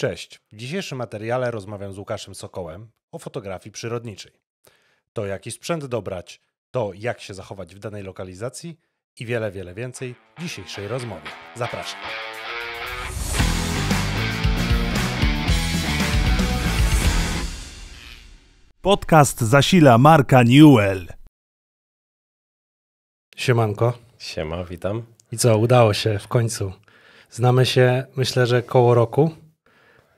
Cześć. W dzisiejszym materiale rozmawiam z Łukaszem Sokołem o fotografii przyrodniczej. To jaki sprzęt dobrać, to jak się zachować w danej lokalizacji i wiele, wiele więcej w dzisiejszej rozmowie. Zapraszam. Podcast zasila Marka Newell. Siemanko. Siema, witam. I co, udało się w końcu. Znamy się, myślę, że koło roku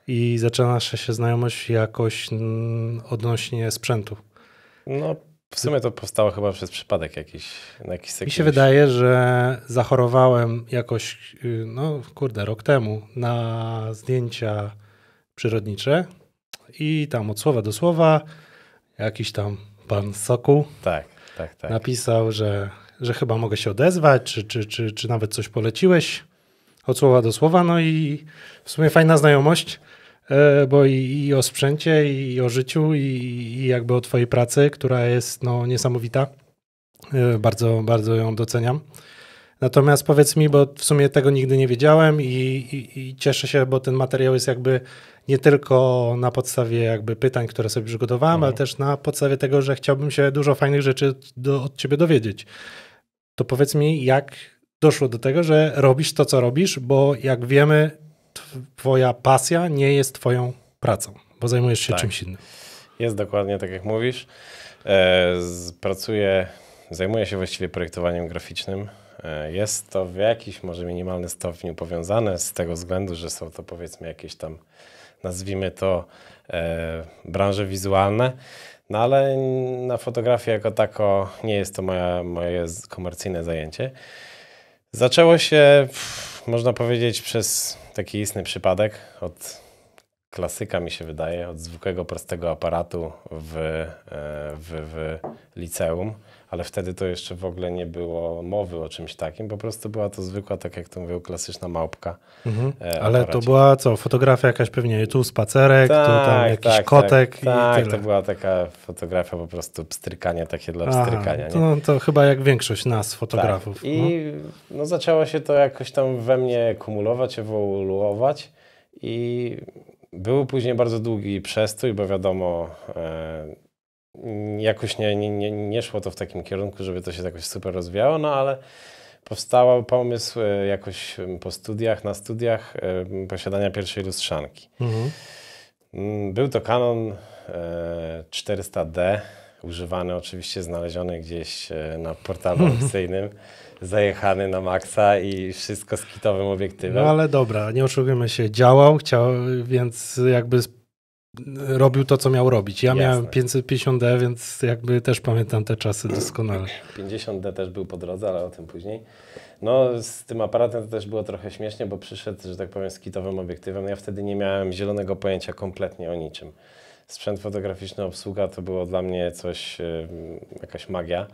i zaczyna się znajomość jakoś mm, odnośnie sprzętu. No, w sumie to powstało chyba przez przypadek jakiś. Na jakiś Mi się wydaje, że zachorowałem jakoś, y, no kurde, rok temu na zdjęcia przyrodnicze i tam od słowa do słowa jakiś tam pan Soku tak, tak, tak. napisał, że, że chyba mogę się odezwać, czy, czy, czy, czy nawet coś poleciłeś od słowa do słowa. No i w sumie fajna znajomość. E, bo i, i, o sprzęcie, i o życiu, i, i, jakby o Twojej pracy, która jest no, niesamowita. E, bardzo, bardzo ją doceniam. Natomiast powiedz mi, bo w sumie tego nigdy nie wiedziałem i, i cieszę się, bo ten materiał jest jakby nie tylko na podstawie jakby pytań, które sobie przygotowałem, mhm. ale też na podstawie tego, że chciałbym się dużo fajnych rzeczy do, od ciebie dowiedzieć. To powiedz mi, jak doszło do tego, że robisz to, co robisz, bo jak wiemy, twoja pasja nie jest twoją pracą, bo zajmujesz się tak. czymś innym. Jest dokładnie tak, jak mówisz. E, z, pracuję, zajmuję się właściwie projektowaniem graficznym. E, jest to w jakiś może minimalny stopniu powiązane z tego względu, że są to powiedzmy jakieś tam, nazwijmy to, e, branże wizualne. No ale na fotografię jako tako nie jest to moja, moje komercyjne zajęcie. Zaczęło się, można powiedzieć, przez taki istny przypadek od klasyka, mi się wydaje, od zwykłego, prostego aparatu w, e, w, w liceum ale wtedy to jeszcze w ogóle nie było mowy o czymś takim, po prostu była to zwykła, tak jak to mówią, klasyczna małpka. Mhm. E, ale to była co, fotografia jakaś pewnie, tu spacerek, tak, tu tam tak, jakiś tak, tak. kotek tak, tak, to była taka fotografia po prostu pstrykania, takie dla Aha, pstrykania. To, no, to chyba jak większość nas, fotografów. Tak. I no. no. zaczęło się to jakoś tam we mnie kumulować, ewoluować i był później bardzo długi przestój, bo wiadomo, e, Mm, jakoś nie, nie, nie szło to w takim kierunku, żeby to się jakoś super rozwijało, no ale powstał pomysł e, jakoś mm, po studiach, na studiach e, mm, posiadania pierwszej lustrzanki. Mhm. Był to Canon 400D, e, używany oczywiście, znaleziony gdzieś na portalu aukcyjnym, zajechany na maksa i wszystko z kitowym obiektywem. No ale dobra, nie oszukujmy się, działał, chciał, więc jakby robił to, co miał robić. Ja Jasne. miałem 550D, więc jakby też pamiętam te czasy doskonale. 50D tak, też był po drodze, ale o tym później. No z tym aparatem to też było trochę śmiesznie, bo przyszedł, że tak powiem, z kitowym obiektywem. Ja wtedy nie miałem zielonego pojęcia kompletnie o niczym. Sprzęt fotograficzny, obsługa to było dla mnie coś, jakaś magia.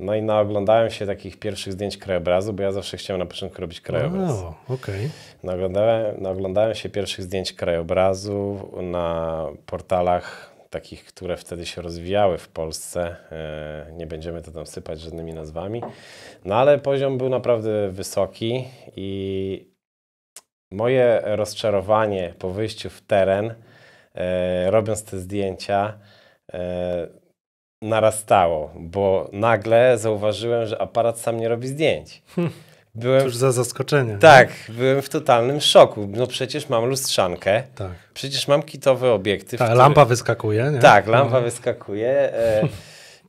No i naoglądałem się takich pierwszych zdjęć krajobrazu, bo ja zawsze chciałem na początku robić krajobraz. Oh, okay. naoglądałem, naoglądałem się pierwszych zdjęć krajobrazu na portalach takich, które wtedy się rozwijały w Polsce. E, nie będziemy to tam sypać żadnymi nazwami. No ale poziom był naprawdę wysoki i moje rozczarowanie po wyjściu w teren, e, robiąc te zdjęcia, e, narastało, bo nagle zauważyłem, że aparat sam nie robi zdjęć. Hmm. Byłem, Cóż za zaskoczenie. Tak, nie? byłem w totalnym szoku. No przecież mam lustrzankę, tak. przecież mam kitowy obiektyw. Ta który... lampa wyskakuje, nie? Tak, lampa mhm. wyskakuje e,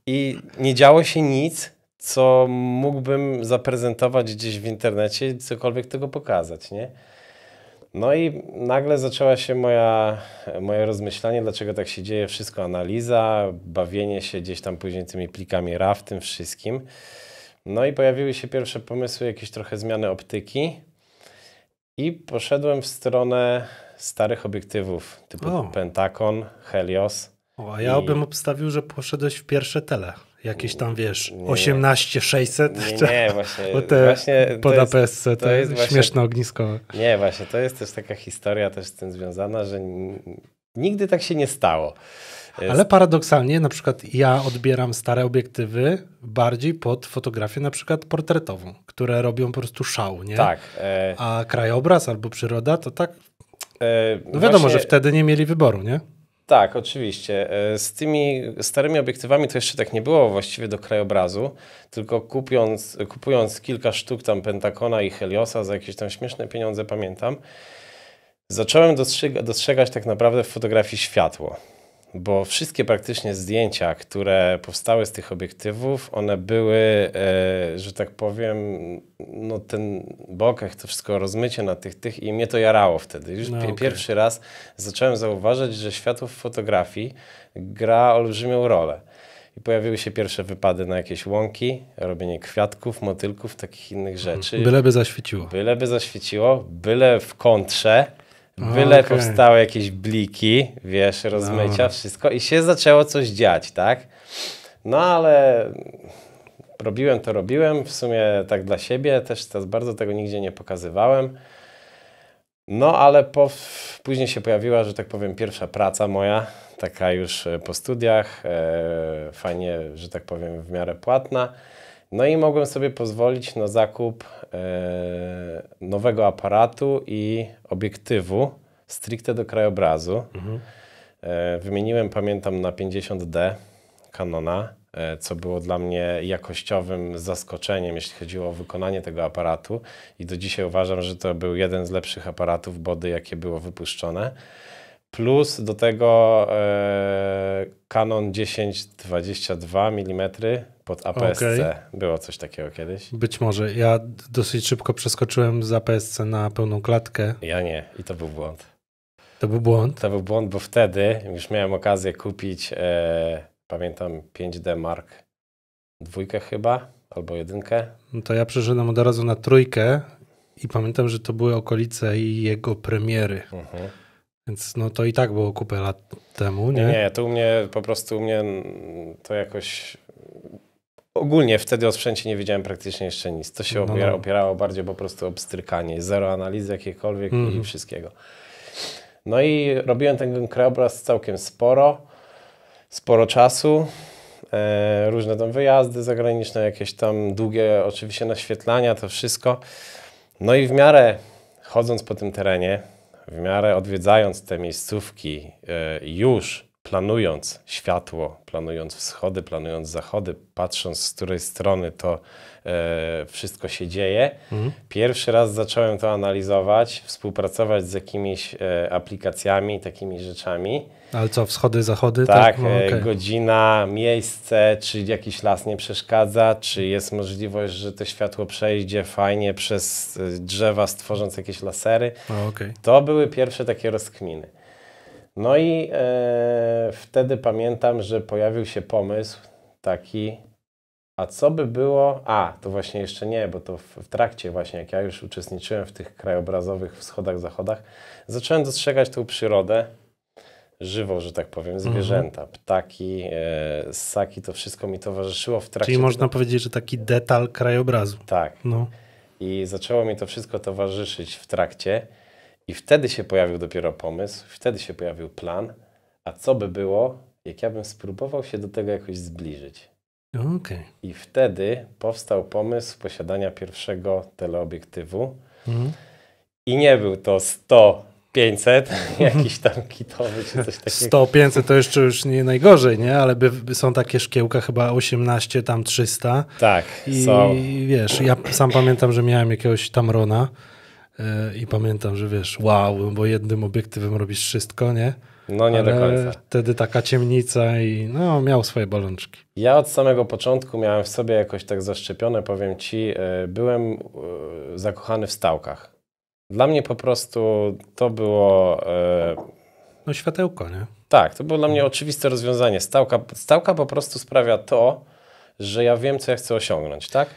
i nie działo się nic, co mógłbym zaprezentować gdzieś w internecie cokolwiek tego pokazać, nie? No i nagle zaczęła się moja, moje rozmyślanie, dlaczego tak się dzieje, wszystko analiza, bawienie się gdzieś tam później tymi plikami RAW, tym wszystkim. No i pojawiły się pierwsze pomysły, jakieś trochę zmiany optyki i poszedłem w stronę starych obiektywów typu o. Helios. O, a ja i... bym obstawił, że poszedłeś w pierwsze tele. Jakieś tam, wiesz, 18600? Nie, nie, właśnie. Bo te właśnie pod APS-C to, to, jest śmieszne właśnie, ognisko. Nie, właśnie, to jest też taka historia też z tym związana, że nigdy tak się nie stało. Ale paradoksalnie, na przykład ja odbieram stare obiektywy bardziej pod fotografię na przykład portretową, które robią po prostu szał, nie? Tak. E... A krajobraz albo przyroda to tak... E... No wiadomo, właśnie... że wtedy nie mieli wyboru, nie? Tak, oczywiście. E, z tymi starymi obiektywami to jeszcze tak nie było właściwie do krajobrazu, tylko kupując, kupując kilka sztuk tam Pentakona i Heliosa za jakieś tam śmieszne pieniądze, pamiętam, zacząłem dostrzegać tak naprawdę w fotografii światło bo wszystkie praktycznie zdjęcia, które powstały z tych obiektywów, one były, e, że tak powiem, no ten bokach, to wszystko rozmycie na tych, tych i mnie to jarało wtedy. Już no, okay. pierwszy raz zacząłem zauważyć, że światło w fotografii gra olbrzymią rolę. I pojawiły się pierwsze wypady na jakieś łąki, robienie kwiatków, motylków, takich innych rzeczy. Byleby zaświeciło. Byleby zaświeciło, byle w kontrze. Byle okay. powstały jakieś bliki, wiesz, no. rozmycia, no. wszystko i się zaczęło coś dziać, tak? No ale robiłem to robiłem, w sumie tak dla siebie, też teraz bardzo tego nigdzie nie pokazywałem. No ale po, później się pojawiła, że tak powiem, pierwsza praca moja, taka już po studiach, e, fajnie, że tak powiem, w miarę płatna. No i mogłem sobie pozwolić na zakup e, nowego aparatu i obiektywu stricte do krajobrazu. Mhm. E, wymieniłem, pamiętam, na 50D Canona, e, co było dla mnie jakościowym zaskoczeniem, jeśli chodziło o wykonanie tego aparatu. I do dzisiaj uważam, że to był jeden z lepszych aparatów body, jakie było wypuszczone. Plus do tego e, Canon 10-22 mm pod APS-C. Okay. Było coś takiego kiedyś? Być może. Ja dosyć szybko przeskoczyłem z APS-C na pełną klatkę. Ja nie i to był błąd. To był błąd? To był błąd, bo wtedy już miałem okazję kupić, e, pamiętam, 5D Mark dwójkę chyba, albo jedynkę. No to ja przeszedłem od razu na trójkę i pamiętam, że to były okolice jego premiery. Mhm. Więc no to i tak było kupę lat temu, nie? Nie, to u mnie po prostu u mnie to jakoś ogólnie wtedy o sprzęcie nie wiedziałem praktycznie jeszcze nic. To się no, no. opiera, opierało bardziej po prostu obstrykanie, zero analizy jakiejkolwiek mm. i mhm. wszystkiego. No i robiłem ten krajobraz całkiem sporo, sporo czasu. E, różne tam wyjazdy zagraniczne, jakieś tam długie oczywiście naświetlania, to wszystko. No i w miarę chodząc po tym terenie, w miarę odwiedzając te miejscówki e, już planując światło, planując wschody, planując zachody, patrząc z której strony to e, wszystko się dzieje. Mhm. Pierwszy raz zacząłem to analizować, współpracować z jakimiś e, aplikacjami, takimi rzeczami. Ale co, wschody, zachody? Tak, tak? No, e, okay. godzina, miejsce, czy jakiś las nie przeszkadza, czy jest możliwość, że to światło przejdzie fajnie przez e, drzewa, stworząc jakieś lasery. No, okay. To były pierwsze takie rozkminy. No i e, wtedy pamiętam, że pojawił się pomysł taki, a co by było? A, to właśnie jeszcze nie, bo to w, w trakcie właśnie, jak ja już uczestniczyłem w tych krajobrazowych wschodach, zachodach, zacząłem dostrzegać tą przyrodę żywo, że tak powiem, zwierzęta, mhm. ptaki, e, ssaki, to wszystko mi towarzyszyło w trakcie. Czyli można powiedzieć, że taki detal krajobrazu. Tak. No. I zaczęło mi to wszystko towarzyszyć w trakcie. I wtedy się pojawił dopiero pomysł, wtedy się pojawił plan, a co by było, jak ja bym spróbował się do tego jakoś zbliżyć. Okay. I wtedy powstał pomysł posiadania pierwszego teleobiektywu. Mhm. I nie był to 100 500, jakiś tam kitowy czy coś takiego. 100, 500 to jeszcze już nie najgorzej, nie? Ale by, by są takie szkiełka chyba 18, tam 300. Tak, I wiesz, ja sam pamiętam, że miałem jakiegoś Tamrona E, I pamiętam, że wiesz, wow, bo jednym obiektywem robisz wszystko, nie? No nie Ale do końca. Wtedy taka ciemnica i no, miał swoje bolączki. Ja od samego początku miałem w sobie jakoś tak zaszczepione, powiem ci, e, byłem e, zakochany w stałkach. Dla mnie po prostu to było. No światełko, nie? Tak, to było dla mnie no. oczywiste rozwiązanie. Stałka, stałka po prostu sprawia to, że ja wiem, co ja chcę osiągnąć, tak?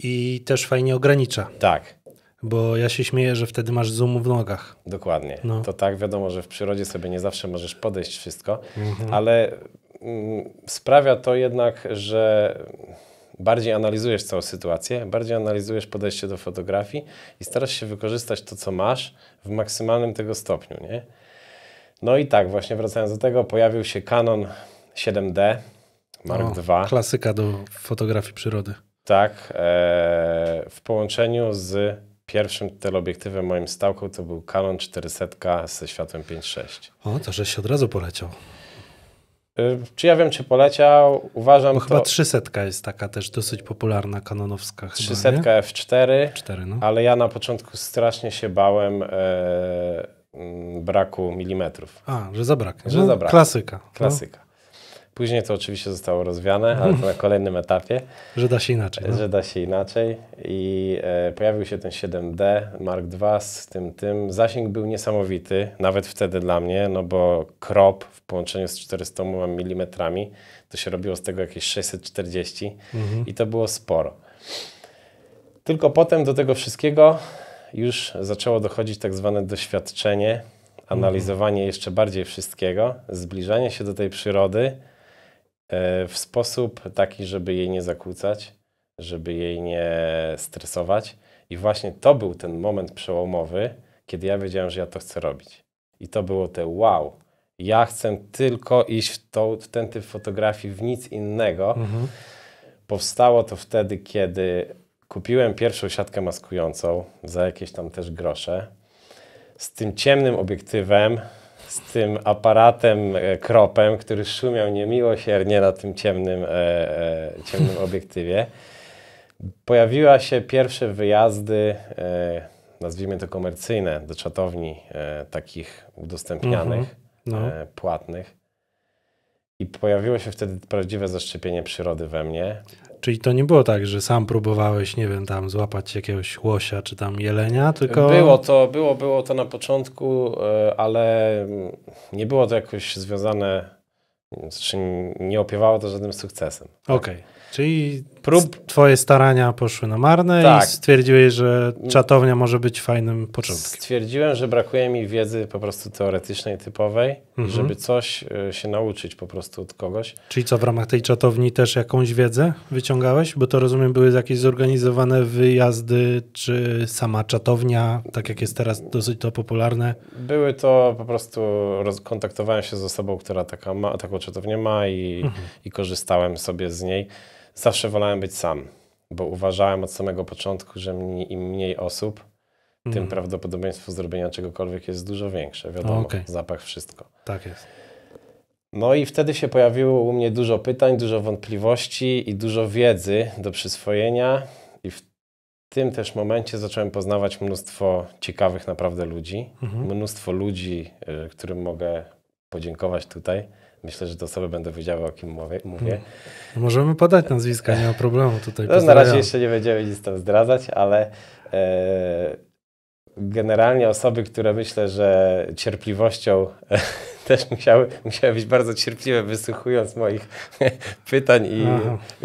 I też fajnie ogranicza. Tak. Bo ja się śmieję, że wtedy masz zoomu w nogach. Dokładnie. No. To tak, wiadomo, że w przyrodzie sobie nie zawsze możesz podejść wszystko, mhm. ale mm, sprawia to jednak, że bardziej analizujesz całą sytuację, bardziej analizujesz podejście do fotografii i starasz się wykorzystać to, co masz w maksymalnym tego stopniu, nie? No i tak, właśnie wracając do tego, pojawił się Canon 7D Mark II. Klasyka do fotografii przyrody. Tak, e, w połączeniu z pierwszym teleobiektywem moim stałką to był Canon 400 ze światłem 5.6. O, to żeś od razu poleciał. Y, czy ja wiem, czy poleciał? Uważam. Bo to... chyba 300 jest taka też dosyć popularna kanonowska. 300 F4. 4, no. Ale ja na początku strasznie się bałem e, braku milimetrów. A, że zabraknie. Że no, zabraknie. Klasyka. No. Klasyka. Później to oczywiście zostało rozwiane, ale to na kolejnym etapie. Że da się inaczej. No. Że da się inaczej. I e, pojawił się ten 7D Mark II z tym tym. Zasięg był niesamowity, nawet wtedy dla mnie, no bo krop w połączeniu z 400 mm to się robiło z tego jakieś 640 mhm. i to było sporo. Tylko potem do tego wszystkiego już zaczęło dochodzić tak zwane doświadczenie, mhm. analizowanie jeszcze bardziej wszystkiego, zbliżanie się do tej przyrody, E, w sposób taki, żeby jej nie zakłócać, żeby jej nie stresować. I właśnie to był ten moment przełomowy, kiedy ja wiedziałem, że ja to chcę robić. I to było te wow. Ja chcę tylko iść w, w ten typ fotografii, w nic innego. Mhm. Powstało to wtedy, kiedy kupiłem pierwszą siatkę maskującą za jakieś tam też grosze z tym ciemnym obiektywem, z tym aparatem e, kropem, który szumiał niemiłosiernie na tym ciemnym, e, e, ciemnym obiektywie. Pojawiła się pierwsze wyjazdy, e, nazwijmy to komercyjne, do czatowni e, takich udostępnianych, mhm. no. E, płatnych. I pojawiło się wtedy prawdziwe zaszczepienie przyrody we mnie. Czyli to nie było tak, że sam próbowałeś, nie wiem, tam złapać jakiegoś łosia czy tam jelenia, tylko... Było to, było, było to na początku, e, ale nie było to jakoś związane, znaczy nie opiewało to żadnym sukcesem. Okej, okay. czyli Prób twoje starania poszły na marne tak. i stwierdziłeś, że czatownia może być fajnym początkiem. Stwierdziłem, że brakuje mi wiedzy po prostu teoretycznej, typowej, mhm. żeby coś y, się nauczyć po prostu od kogoś. Czyli co, w ramach tej czatowni też jakąś wiedzę wyciągałeś? Bo to rozumiem były jakieś zorganizowane wyjazdy, czy sama czatownia, tak jak jest teraz dosyć to popularne? Były to po prostu, kontaktowałem się z osobą, która taka ma, taką czatownię ma i, mhm. i korzystałem sobie z niej. Zawsze wolałem być sam, bo uważałem od samego początku, że mniej, im mniej osób, tym mhm. prawdopodobieństwo zrobienia czegokolwiek jest dużo większe. Wiadomo, okay. zapach, wszystko. Tak jest. No i wtedy się pojawiło u mnie dużo pytań, dużo wątpliwości i dużo wiedzy do przyswojenia. I w tym też momencie zacząłem poznawać mnóstwo ciekawych naprawdę ludzi. Mhm. Mnóstwo ludzi, y, którym mogę podziękować tutaj myślę, że te osoby będą wiedziały, o kim mówię. Hmm. Możemy podać nazwiska, nie ma problemu tutaj. No, na razie jeszcze nie będziemy nic tam zdradzać, ale e, generalnie osoby, które myślę, że cierpliwością też musiały, musiały być bardzo cierpliwe, wysłuchując moich pytań i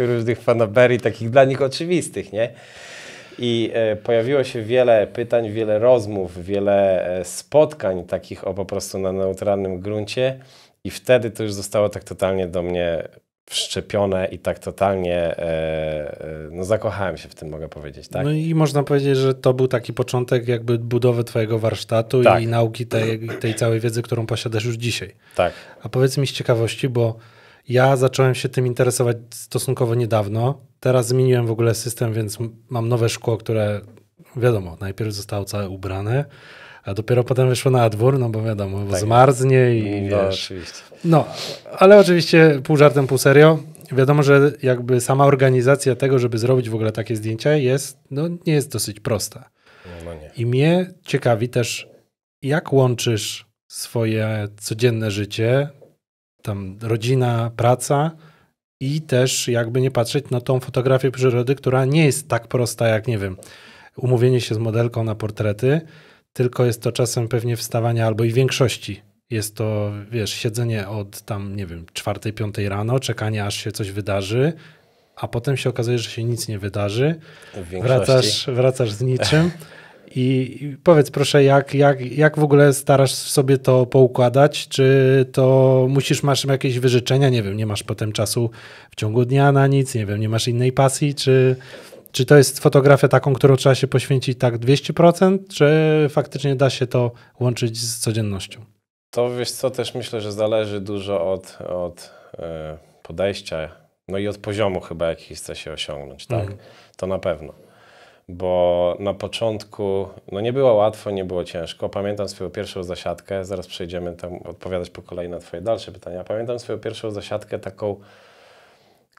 różnych fanaberii, takich dla nich oczywistych, nie? I e, pojawiło się wiele pytań, wiele rozmów, wiele e, spotkań takich o po prostu na neutralnym gruncie, i wtedy to już zostało tak totalnie do mnie wszczepione i tak totalnie e, e, no zakochałem się w tym, mogę powiedzieć. Tak? No i można powiedzieć, że to był taki początek jakby budowy twojego warsztatu tak. i nauki tej, tej całej wiedzy, którą posiadasz już dzisiaj. Tak. A powiedz mi z ciekawości, bo ja zacząłem się tym interesować stosunkowo niedawno. Teraz zmieniłem w ogóle system, więc mam nowe szkło, które wiadomo, najpierw zostało całe ubrane, a dopiero potem wyszło na dwór, no bo wiadomo, tak. bo zmarznie i no, wiesz. Oczywiście. No, ale oczywiście pół żartem, pół serio. Wiadomo, że jakby sama organizacja tego, żeby zrobić w ogóle takie zdjęcia jest, no nie jest dosyć prosta. No, I mnie ciekawi też, jak łączysz swoje codzienne życie, tam rodzina, praca i też jakby nie patrzeć na tą fotografię przyrody, która nie jest tak prosta jak, nie wiem, umówienie się z modelką na portrety, tylko jest to czasem pewnie wstawanie albo i większości. Jest to, wiesz, siedzenie od tam, nie wiem, czwartej, piątej rano, czekanie aż się coś wydarzy, a potem się okazuje, że się nic nie wydarzy. Wracasz, wracasz z niczym. I powiedz proszę, jak, jak, jak w ogóle starasz sobie to poukładać? Czy to musisz, masz jakieś wyrzeczenia? Nie wiem, nie masz potem czasu w ciągu dnia na nic, nie wiem, nie masz innej pasji, czy... Czy to jest fotografia taką, którą trzeba się poświęcić tak 200%, czy faktycznie da się to łączyć z codziennością? To wiesz co, też myślę, że zależy dużo od, od e, podejścia, no i od poziomu chyba, jaki chce się osiągnąć, tak? Mhm. To na pewno. Bo na początku, no nie było łatwo, nie było ciężko. Pamiętam swoją pierwszą zasiadkę, zaraz przejdziemy tam odpowiadać po kolei na twoje dalsze pytania. Pamiętam swoją pierwszą zasiadkę taką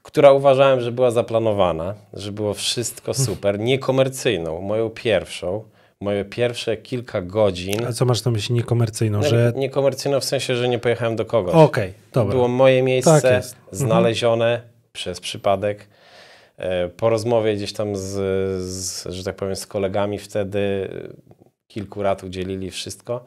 która uważałem, że była zaplanowana, że było wszystko mhm. super, niekomercyjną, moją pierwszą, moje pierwsze kilka godzin. A co masz na myśli niekomercyjną? No, że... Niekomercyjną w sensie, że nie pojechałem do kogoś. Okej, okay, dobra. Było moje tak miejsce tak znalezione mhm. przez przypadek. E, po rozmowie gdzieś tam z, z, że tak powiem, z kolegami wtedy e, kilku rat udzielili wszystko.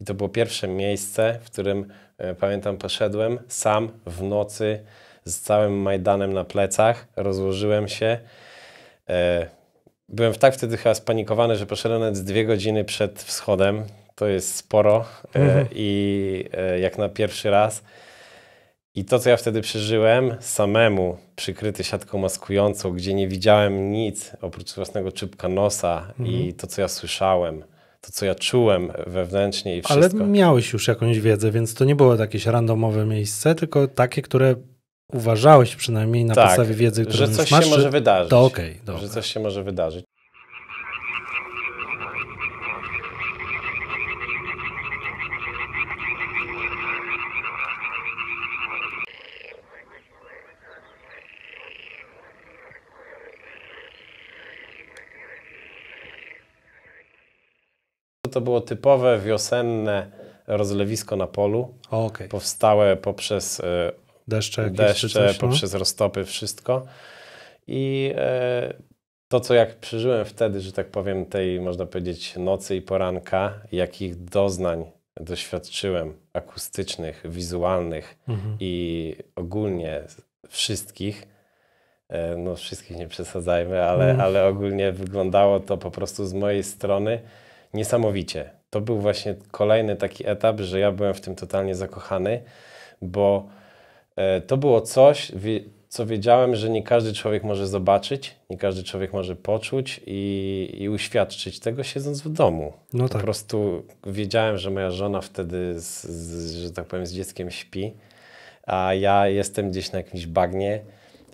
I to było pierwsze miejsce, w którym e, pamiętam, poszedłem sam w nocy z całym Majdanem na plecach, rozłożyłem się. E, byłem tak wtedy chyba spanikowany, że poszedłem nawet dwie godziny przed wschodem. To jest sporo e, mhm. i e, jak na pierwszy raz. I to, co ja wtedy przeżyłem samemu, przykryty siatką maskującą, gdzie nie widziałem nic oprócz własnego czubka nosa mhm. i to, co ja słyszałem, to, co ja czułem wewnętrznie i wszystko. Ale miałeś już jakąś wiedzę, więc to nie było jakieś randomowe miejsce, tylko takie, które uważałeś przynajmniej na tak, podstawie wiedzy, którą że coś masz, się może czy... wydarzyć. To okej. Okay, że coś się może wydarzyć. To było typowe wiosenne rozlewisko na polu, okay. powstałe poprzez e, Deszcze, deszcze coś, no. poprzez no? roztopy, wszystko. I e, to, co jak przeżyłem wtedy, że tak powiem, tej, można powiedzieć, nocy i poranka, jakich doznań doświadczyłem akustycznych, wizualnych mhm. i ogólnie wszystkich, e, no wszystkich nie przesadzajmy, ale, mhm. ale ogólnie wyglądało to po prostu z mojej strony niesamowicie. To był właśnie kolejny taki etap, że ja byłem w tym totalnie zakochany, bo E, to było coś, co wiedziałem, że nie każdy człowiek może zobaczyć, nie każdy człowiek może poczuć i, i uświadczyć tego siedząc w domu. No tak. Po prostu wiedziałem, że moja żona wtedy, z, z, że tak powiem, z dzieckiem śpi, a ja jestem gdzieś na jakimś bagnie,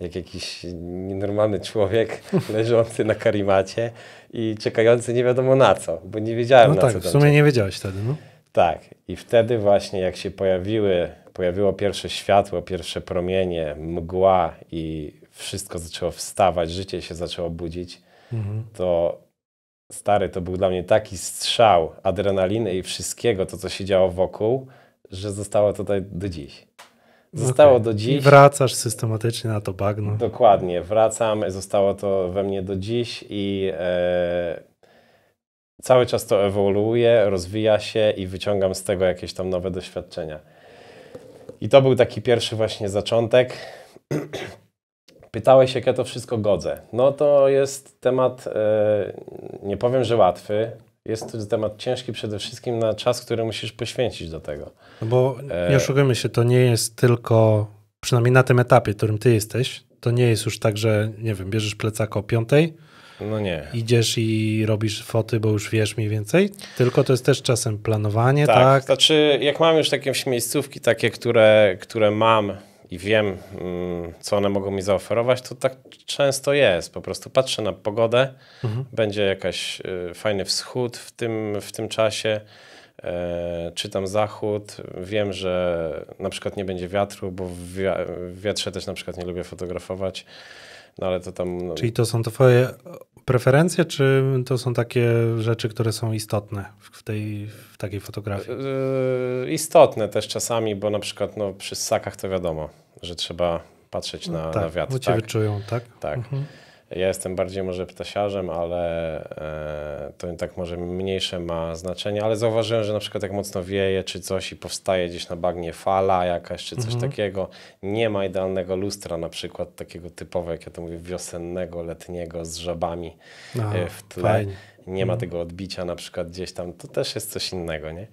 jak jakiś nienormalny człowiek leżący na karimacie i czekający nie wiadomo na co, bo nie wiedziałem no na tak, co. No tak, w sumie nie wiedziałeś wtedy, no. Tak. I wtedy właśnie, jak się pojawiły pojawiło pierwsze światło, pierwsze promienie, mgła i wszystko zaczęło wstawać, życie się zaczęło budzić, mhm. to stary, to był dla mnie taki strzał adrenaliny i wszystkiego, to co się działo wokół, że zostało tutaj do dziś. Zostało okay. do dziś. I wracasz systematycznie na to bagno. Dokładnie, wracam, zostało to we mnie do dziś i e, cały czas to ewoluuje, rozwija się i wyciągam z tego jakieś tam nowe doświadczenia. I to był taki pierwszy właśnie zaczątek. Pytałeś, jak ja to wszystko godzę. No to jest temat, e, nie powiem, że łatwy. Jest to temat ciężki przede wszystkim na czas, który musisz poświęcić do tego. No bo e, nie oszukujmy się, to nie jest tylko, przynajmniej na tym etapie, w którym ty jesteś, to nie jest już tak, że nie wiem, bierzesz plecak o piątej, no nie. Idziesz i robisz foty, bo już wiesz mniej więcej, tylko to jest też czasem planowanie, tak? tak? Znaczy, jak mam już jakieś miejscówki takie, które, które mam i wiem, mm, co one mogą mi zaoferować, to tak często jest. Po prostu patrzę na pogodę, mhm. będzie jakiś y, fajny wschód w tym, w tym czasie, e, czytam zachód, wiem, że na przykład nie będzie wiatru, bo w wiatrze też na przykład nie lubię fotografować. No ale to tam... No... Czyli to są twoje preferencje, czy to są takie rzeczy, które są istotne w, tej, w takiej fotografii? Yy, istotne też czasami, bo na przykład no, przy ssakach to wiadomo, że trzeba patrzeć na, no tak, na wiatr. Bo cię tak? wyczują, tak? Tak. Mhm. Ja jestem bardziej może ptasiarzem, ale e, to tak może mniejsze ma znaczenie, ale zauważyłem, że na przykład jak mocno wieje czy coś i powstaje gdzieś na bagnie fala jakaś czy coś mhm. takiego, nie ma idealnego lustra na przykład takiego typowego, jak ja to mówię, wiosennego, letniego z żabami e, w tle. Fajnie. Nie ma mhm. tego odbicia na przykład gdzieś tam, to też jest coś innego, nie?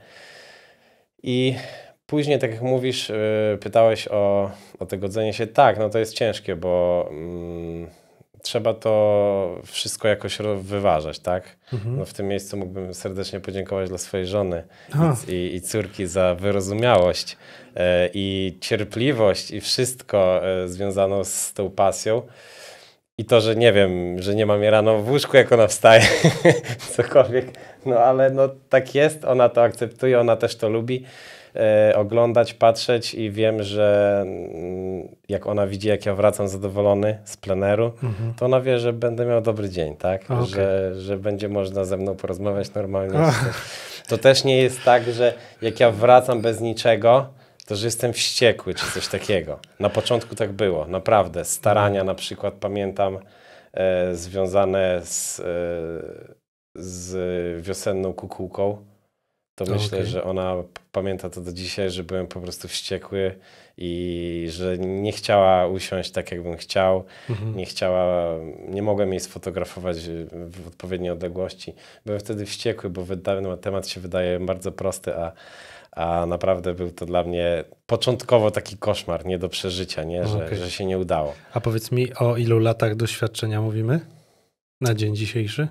I Później, tak jak mówisz, e, pytałeś o, o te godzenie się. Tak, no to jest ciężkie, bo mm, trzeba to wszystko jakoś wyważać, tak? Mhm. No w tym miejscu mógłbym serdecznie podziękować dla swojej żony i, i, córki za wyrozumiałość e, i cierpliwość i wszystko e, związaną z tą pasją. I to, że nie wiem, że nie mam jej rano w łóżku, jak ona wstaje, cokolwiek, no ale no tak jest, ona to akceptuje, ona też to lubi E, oglądać, patrzeć i wiem, że mm, jak ona widzi, jak ja wracam zadowolony z pleneru, mhm. to ona wie, że będę miał dobry dzień, tak? Okay. Że, że będzie można ze mną porozmawiać normalnie. To też nie jest tak, że jak ja wracam bez niczego, to że jestem wściekły czy coś takiego. Na początku tak było, naprawdę. Starania na przykład pamiętam e, związane z, e, z wiosenną kukułką to okay. myślę, że ona pamięta to do dzisiaj, że byłem po prostu wściekły i że nie chciała usiąść tak, jakbym chciał. Mhm. Nie chciała, nie mogłem jej sfotografować w odpowiedniej odległości. Byłem wtedy wściekły, bo no, temat się wydaje bardzo prosty, a, a naprawdę był to dla mnie początkowo taki koszmar, nie do przeżycia, nie? Że, okay. że się nie udało. A powiedz mi, o ilu latach doświadczenia mówimy na dzień dzisiejszy?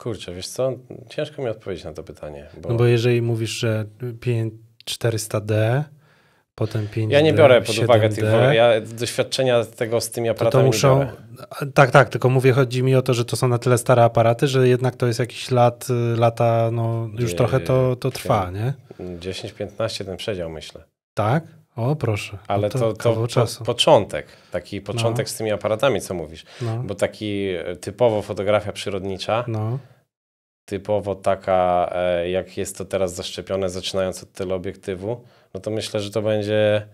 Kurczę, wiesz co, ciężko mi odpowiedzieć na to pytanie. Bo... No bo jeżeli mówisz, że 400D, potem 500D, Ja nie biorę pod uwagę tych ja doświadczenia tego z tymi aparatami to, to muszą, Tak, tak, tylko mówię, chodzi mi o to, że to są na tyle stare aparaty, że jednak to jest jakiś lat, y, lata, no już nie, trochę to, to trwa, nie? 10-15 ten przedział myślę. Tak? O, proszę. No Ale to, to, początek, taki no. początek no. z tymi aparatami, co mówisz. No. Bo taki e, typowo fotografia przyrodnicza, no. typowo taka, e, jak jest to teraz zaszczepione, zaczynając od teleobiektywu, no to myślę, że to będzie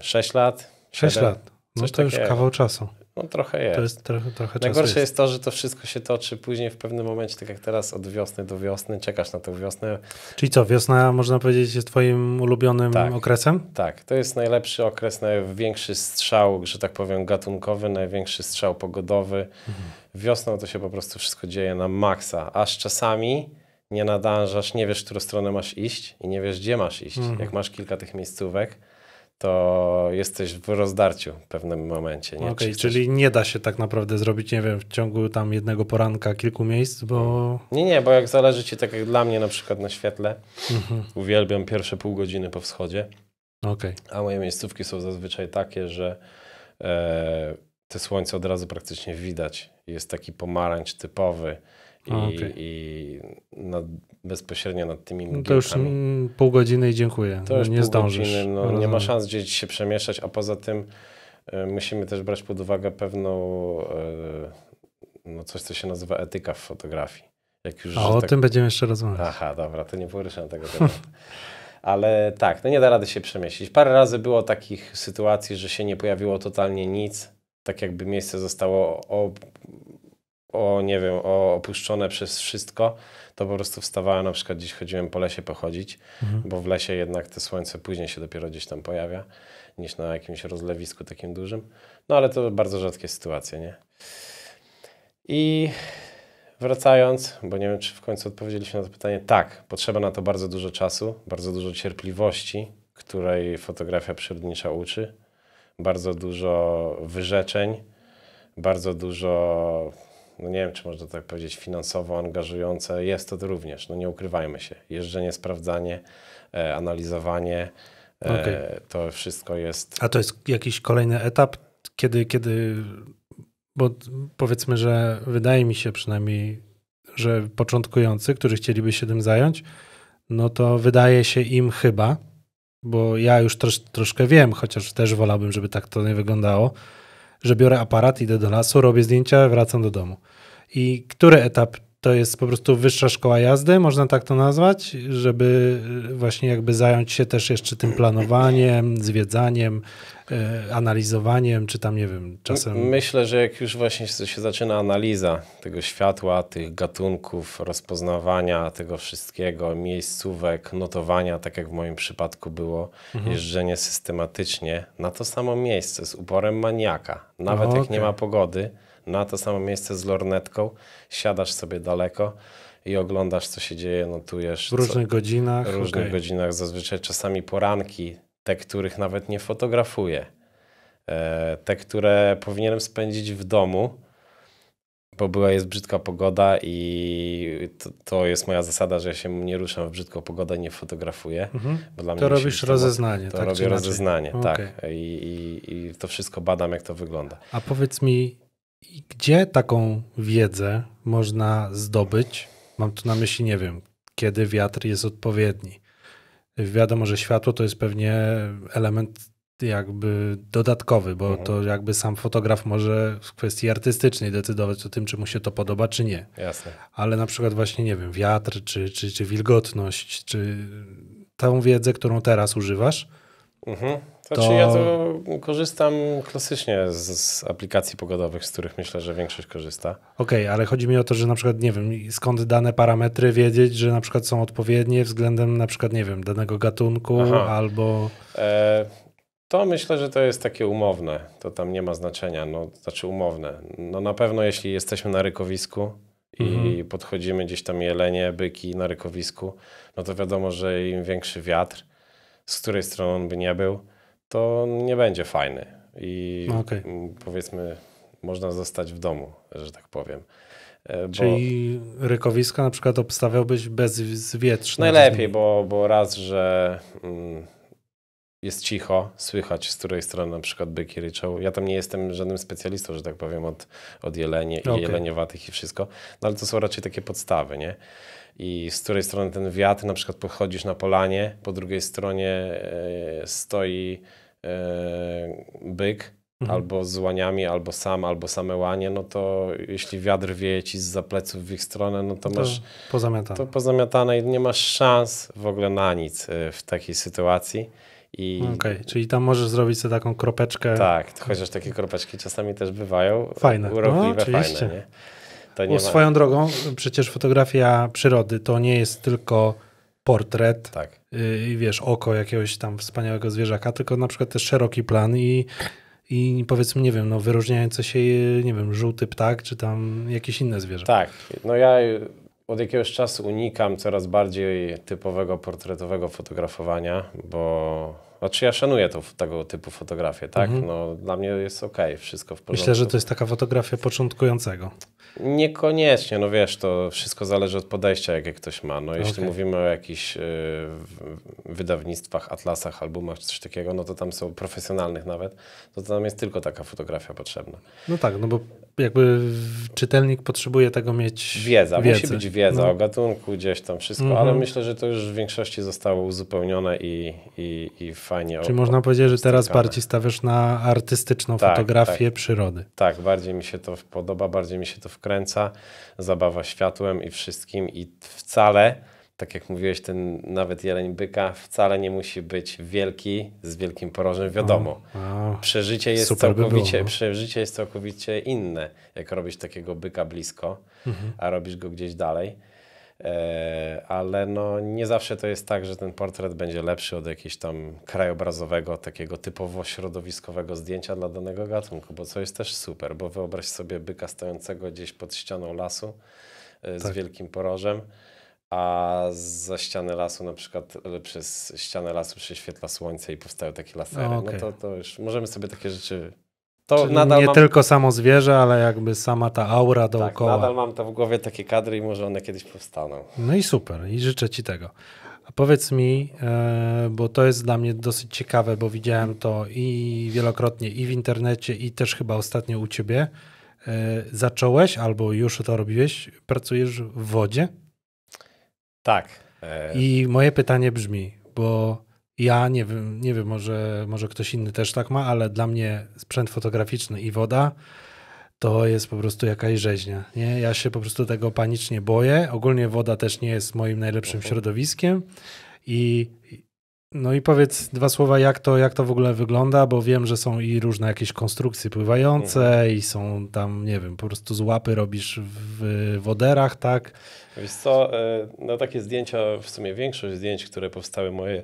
6 mm, lat. 6 lat. No to już kawał czasu. No trochę jest. To jest trochę, trochę Najgorsze jest. jest. to, że to wszystko się toczy później w pewnym momencie, tak jak teraz, od wiosny do wiosny, czekasz na tę wiosnę. Czyli co, wiosna można powiedzieć jest twoim ulubionym tak, okresem? Tak, to jest najlepszy okres, największy strzał, że tak powiem, gatunkowy, największy strzał pogodowy. Mhm. Wiosną to się po prostu wszystko dzieje na maksa, aż czasami nie nadążasz, nie wiesz, w którą stronę masz iść i nie wiesz, gdzie masz iść. Mhm. Jak masz kilka tych miejscówek, to jesteś w rozdarciu w pewnym momencie. Nie? Okay, jesteś... czyli nie da się tak naprawdę zrobić, nie wiem, w ciągu tam jednego poranka kilku miejsc, bo... Nie, nie, bo jak zależy ci, tak jak dla mnie na przykład na świetle, mhm. uwielbiam pierwsze pół godziny po wschodzie, okay. a moje miejscówki są zazwyczaj takie, że e, te słońce od razu praktycznie widać. Jest taki pomarańcz typowy, i, okay. i nad, no, bezpośrednio nad tymi mgiełkami. No to już pół godziny i dziękuję. To już no, nie zdążysz. Godziny, no, nie ma szans gdzieś się przemieszać, a poza tym y, musimy też brać pod uwagę pewną y, no coś, co się nazywa etyka w fotografii. Jak już, a o tak... tym będziemy jeszcze rozmawiać. Aha, dobra, to nie poruszam tego tematu. Ale tak, no nie da rady się przemieścić. Parę razy było takich sytuacji, że się nie pojawiło totalnie nic, tak jakby miejsce zostało ob o, nie wiem, o opuszczone przez wszystko, to po prostu wstawałem, na przykład gdzieś chodziłem po lesie pochodzić, mhm. bo w lesie jednak to słońce później się dopiero gdzieś tam pojawia, niż na jakimś rozlewisku takim dużym. No ale to bardzo rzadkie sytuacje, nie? I wracając, bo nie wiem, czy w końcu odpowiedzieliśmy na to pytanie. Tak, potrzeba na to bardzo dużo czasu, bardzo dużo cierpliwości, której fotografia przyrodnicza uczy, bardzo dużo wyrzeczeń, bardzo dużo no nie wiem, czy można tak powiedzieć, finansowo angażujące jest to również. No nie ukrywajmy się. Jeżdżenie, sprawdzanie, e, analizowanie, e, okay. to wszystko jest. A to jest jakiś kolejny etap, kiedy, kiedy, bo powiedzmy, że wydaje mi się przynajmniej, że początkujący, którzy chcieliby się tym zająć, no to wydaje się im chyba, bo ja już trosz, troszkę wiem, chociaż też wolałbym, żeby tak to nie wyglądało, że biorę aparat, idę do lasu, robię zdjęcia, wracam do domu. I który etap to jest po prostu wyższa szkoła jazdy, można tak to nazwać, żeby y, właśnie jakby zająć się też jeszcze tym planowaniem, zwiedzaniem, y, analizowaniem, czy tam nie wiem, czasem. Myślę, że jak już właśnie się zaczyna analiza tego światła, tych gatunków, rozpoznawania tego wszystkiego, miejscówek, notowania, tak jak w moim przypadku było, mhm. jeżdżenie systematycznie na to samo miejsce z uporem maniaka, nawet o, jak okay. nie ma pogody na to samo miejsce z lornetką, siadasz sobie daleko i oglądasz, co się dzieje, notujesz. W różnych co, godzinach. W różnych okay. godzinach, zazwyczaj czasami poranki, te, których nawet nie fotografuję. E, te, które powinienem spędzić w domu, bo była jest brzydka pogoda i to, to, jest moja zasada, że ja się nie ruszam w brzydką pogodę, nie fotografuję. Mhm. Bo dla to mnie robisz rozeznanie. To, to tak robię rozeznanie, okay. tak. I, i, I to wszystko badam, jak to wygląda. A powiedz mi, i gdzie taką wiedzę można zdobyć? Mam tu na myśli, nie wiem, kiedy wiatr jest odpowiedni. Wiadomo, że światło to jest pewnie element jakby dodatkowy, bo mhm. to jakby sam fotograf może w kwestii artystycznej decydować o tym, czy mu się to podoba, czy nie. Jasne. Ale na przykład właśnie, nie wiem, wiatr, czy, czy, czy wilgotność, czy tą wiedzę, którą teraz używasz, mhm. Znaczy to... ja to korzystam klasycznie z, z, aplikacji pogodowych, z których myślę, że większość korzysta. Okej, okay, ale chodzi mi o to, że na przykład nie wiem, skąd dane parametry wiedzieć, że na przykład są odpowiednie względem na przykład, nie wiem, danego gatunku Aha. albo... E, to myślę, że to jest takie umowne. To tam nie ma znaczenia, no, znaczy umowne. No na pewno jeśli jesteśmy na rykowisku, i mhm. podchodzimy gdzieś tam jelenie, byki na rykowisku, no to wiadomo, że im większy wiatr, z której strony on by nie był, to nie będzie fajny. I no, okay. powiedzmy, można zostać w domu, że tak powiem. E, bo Czyli rykowiska na przykład obstawiałbyś bezwietrzne. No, Najlepiej, bo, bo raz, że mm, jest cicho, słychać z której strony na przykład byki ryczą. Ja tam nie jestem żadnym specjalistą, że tak powiem, od, od jelenie okay. i jeleniowatych i wszystko, no ale to są raczej takie podstawy, nie? I z której strony ten wiatr, na przykład pochodzisz na polanie, po drugiej stronie e, stoi E, byk, mhm. albo z łaniami, albo sam, albo same łanie, no to jeśli wiatr wieje ci z zapleców w ich stronę, no to, to masz... Pozamiatane. To pozamiatane i nie masz szans w ogóle na nic e, w takiej sytuacji. I... Okej, okay, czyli tam możesz zrobić sobie taką kropeczkę. Tak, chociaż takie kropeczki czasami też bywają fajne, no, urokliwe, no, oczywiście. fajne. Nie? To nie ma... Swoją drogą, przecież fotografia przyrody to nie jest tylko portret tak. Y, i wiesz, oko jakiegoś tam wspaniałego zwierzaka, tylko na przykład też szeroki plan i, i powiedzmy, nie wiem, no wyróżniające się, nie wiem, żółty ptak, czy tam jakieś inne zwierzę. Tak, no ja od jakiegoś czasu unikam coraz bardziej typowego portretowego fotografowania, bo znaczy ja szanuję to, tego typu fotografię, tak? Mhm. No, dla mnie jest ok, wszystko w porządku. Myślę, że to jest taka fotografia początkującego. Niekoniecznie, no wiesz, to wszystko zależy od podejścia, jakie ktoś ma. No, jeśli okay. mówimy o jakichś y, wydawnictwach, atlasach, albumach, czy coś takiego, no to tam są profesjonalnych nawet, to tam jest tylko taka fotografia potrzebna. No tak, no bo jakby czytelnik potrzebuje tego mieć. Wiedza, wiedzy. musi być wiedza no. o gatunku, gdzieś tam wszystko, mm -hmm. ale mhm. myślę, że to już w większości zostało uzupełnione i, i, i fajnie. Czy można powiedzieć, że teraz bardziej stawiasz na artystyczną tak, fotografię tak. przyrody. Tak, bardziej mi się to podoba, bardziej mi się to wkręca. Zabawa światłem i wszystkim, i wcale tak jak mówiłeś, ten nawet jeleń byka wcale nie musi być wielki z wielkim porożem, wiadomo. przeżycie, jest całkowicie, by było, no. przeżycie jest całkowicie inne, jak robisz takiego byka blisko, mhm. a robisz go gdzieś dalej. E, ale no, nie zawsze to jest tak, że ten portret będzie lepszy od jakiegoś tam krajobrazowego, takiego typowo środowiskowego zdjęcia dla danego gatunku, bo co jest też super, bo wyobraź sobie byka stojącego gdzieś pod ścianą lasu e, z tak. wielkim porożem a za ściany lasu na przykład e, przez ścianę lasu prześwietla słońce i powstają takie lasery. No, okay. no to, to już możemy sobie takie rzeczy To nie mam... tylko samo zwierzę, ale jakby sama ta aura tak, dookoła. Tak, nadal mam to w głowie takie kadry i może one kiedyś powstaną. No i super, i życzę ci tego. A powiedz mi, e, bo to jest dla mnie dosyć ciekawe, bo widziałem to i wielokrotnie i w internecie, i też chyba ostatnio u ciebie. E, zacząłeś albo już to robiłeś, pracujesz w wodzie? Tak. I moje pytanie brzmi, bo ja nie wiem, nie wiem może, może ktoś inny też tak ma, ale dla mnie sprzęt fotograficzny i woda to jest po prostu jakaś rzeźnia. Nie? Ja się po prostu tego panicznie boję. Ogólnie woda też nie jest moim najlepszym środowiskiem i no i powiedz dwa słowa, jak to, jak to w ogóle wygląda, bo wiem, że są i różne jakieś konstrukcje pływające mhm. i są tam, nie wiem, po prostu z łapy robisz w woderach, tak? Wiesz co, e, no takie zdjęcia, w sumie większość zdjęć, które powstały moje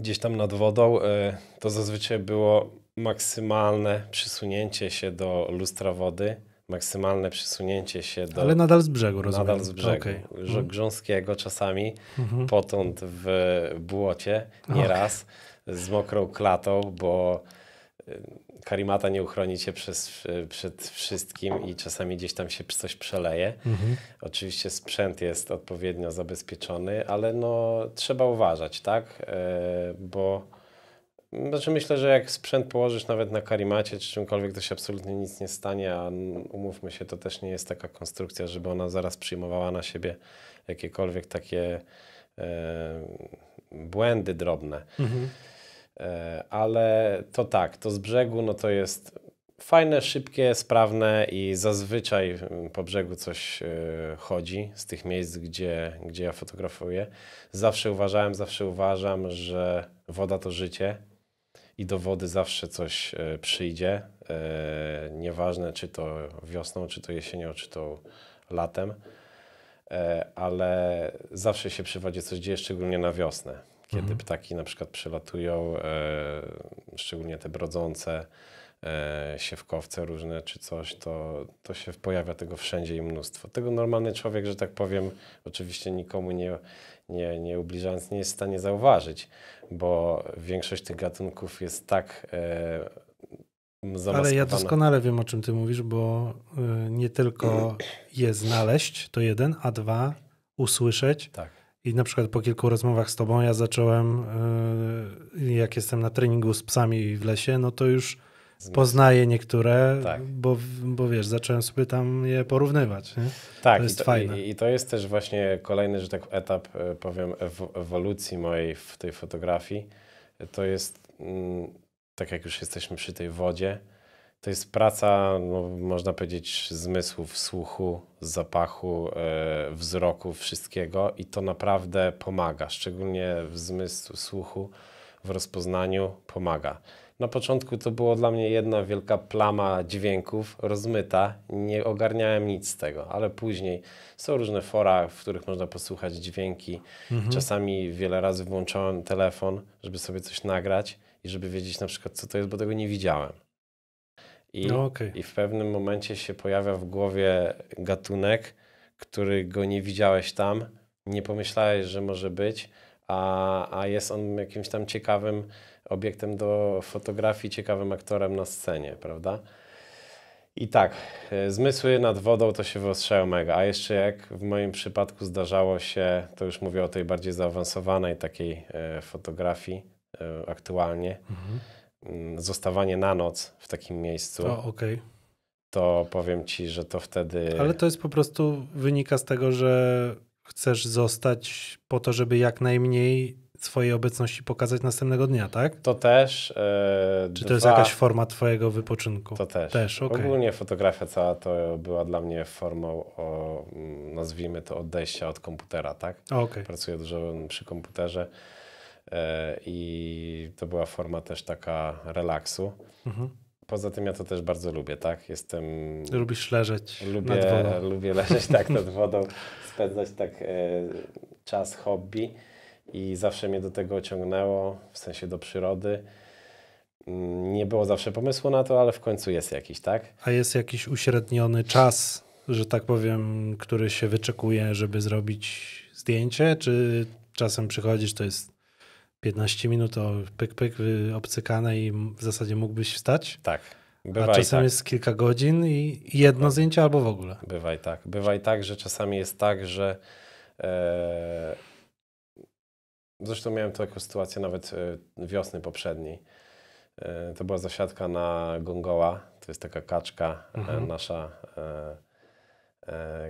gdzieś tam nad wodą, e, to zazwyczaj było maksymalne przysunięcie się do lustra wody maksymalne przysunięcie się do. Ale nadal z brzegu, rozumiem. Nadal z brzegu. Okay. Mhm. Grząskiego czasami, mm potąd w błocie, nieraz okay. z mokrą klatą, bo y, karimata nie uchroni cię przez, przed wszystkim i czasami gdzieś tam się coś przeleje. Mhm. Oczywiście sprzęt jest odpowiednio zabezpieczony, ale no, trzeba uważać, tak? E, bo znaczy myślę, że jak sprzęt położysz nawet na karimacie czy czymkolwiek, to się absolutnie nic nie stanie, a umówmy się, to też nie jest taka konstrukcja, żeby ona zaraz przyjmowała na siebie jakiekolwiek takie e, błędy drobne. Mhm. E, ale to tak, to z brzegu no to jest fajne, szybkie, sprawne i zazwyczaj mm, po brzegu coś e, chodzi z tych miejsc, gdzie, gdzie ja fotografuję. Zawsze uważałem, zawsze uważam, że woda to życie i do wody zawsze coś e, przyjdzie. E, nieważne, czy to wiosną, czy to jesienią, czy to latem, e, ale zawsze się przy wodzie coś dzieje, szczególnie na wiosnę, kiedy mhm. ptaki na przykład przylatują, szczególnie te brodzące siewkowce różne czy coś, to, to się pojawia tego wszędzie i mnóstwo. Tego normalny człowiek, że tak powiem, oczywiście nikomu nie, nie, nie ubliżając, nie jest w stanie zauważyć, bo większość tych gatunków jest tak e, Ale ja doskonale wiem, o czym ty mówisz, bo e, nie tylko je znaleźć, to jeden, a dwa usłyszeć. Tak. I na przykład po kilku rozmowach z tobą ja zacząłem, e, jak jestem na treningu z psami w lesie, no to już Poznaję niektóre, tak. bo, bo wiesz, zacząłem sobie tam je porównywać. Nie? Tak, to jest i to, fajne. I, I, to jest też właśnie kolejny, że tak etap, e, powiem, ewolucji mojej w tej fotografii. To jest, mm, tak jak już jesteśmy przy tej wodzie, to jest praca, no, można powiedzieć, zmysłów, słuchu, zapachu, yy, wzroku, wszystkiego i to naprawdę pomaga, szczególnie w zmysł słuchu, w rozpoznaniu pomaga. Na początku to było dla mnie jedna wielka plama dźwięków, rozmyta, nie ogarniałem nic z tego, ale później są różne fora, w których można posłuchać dźwięki. Mhm. Czasami wiele razy włączałem telefon, żeby sobie coś nagrać i żeby wiedzieć na przykład, co to jest, bo tego nie widziałem. I, no okay. I w pewnym momencie się pojawia w głowie gatunek, który go nie widziałeś tam, nie pomyślałeś, że może być, a, a jest on jakimś tam ciekawym obiektem do fotografii, ciekawym aktorem na scenie, prawda? I tak, e, zmysły nad wodą to się wyostrzają mega, a jeszcze jak w moim przypadku zdarzało się, to już mówię o tej bardziej zaawansowanej takiej e, fotografii e, aktualnie, mhm. Mm, zostawanie na noc w takim miejscu. O, okay. To powiem ci, że to wtedy. Ale to jest po prostu wynika z tego, że chcesz zostać po to, żeby jak najmniej swojej obecności pokazać następnego dnia, tak? To też. Yy, Czy to dwa... jest jakaś forma twojego wypoczynku? To też. też okay. Ogólnie fotografia cała to była dla mnie formą, o, nazwijmy to, odejścia od komputera, tak? Okay. Pracuję dużo przy komputerze yy, i to była forma też taka relaksu. Mhm. Poza tym ja to też bardzo lubię, tak? Jestem... Lubisz leżeć lubię, nad wodą. Lubię leżeć tak nad wodą, spędzać tak y, czas hobby i zawsze mnie do tego ciągnęło, w sensie do przyrody. Nie było zawsze pomysłu na to, ale w końcu jest jakiś, tak? A jest jakiś uśredniony czas, że tak powiem, który się wyczekuje, żeby zrobić zdjęcie? Czy czasem przychodzisz, to jest 15 minut o pyk, pyk obcykane i w zasadzie mógłbyś wstać? Tak. Bywa A czasem tak. jest kilka godzin i jedno zdjęcie albo w ogóle. Bywaj tak. Bywaj tak, że czasami jest tak, że e, Zresztą miałem taką sytuację nawet e, wiosny poprzedniej. E, to była zasiadka na gongoła. To jest taka kaczka e, mhm. nasza,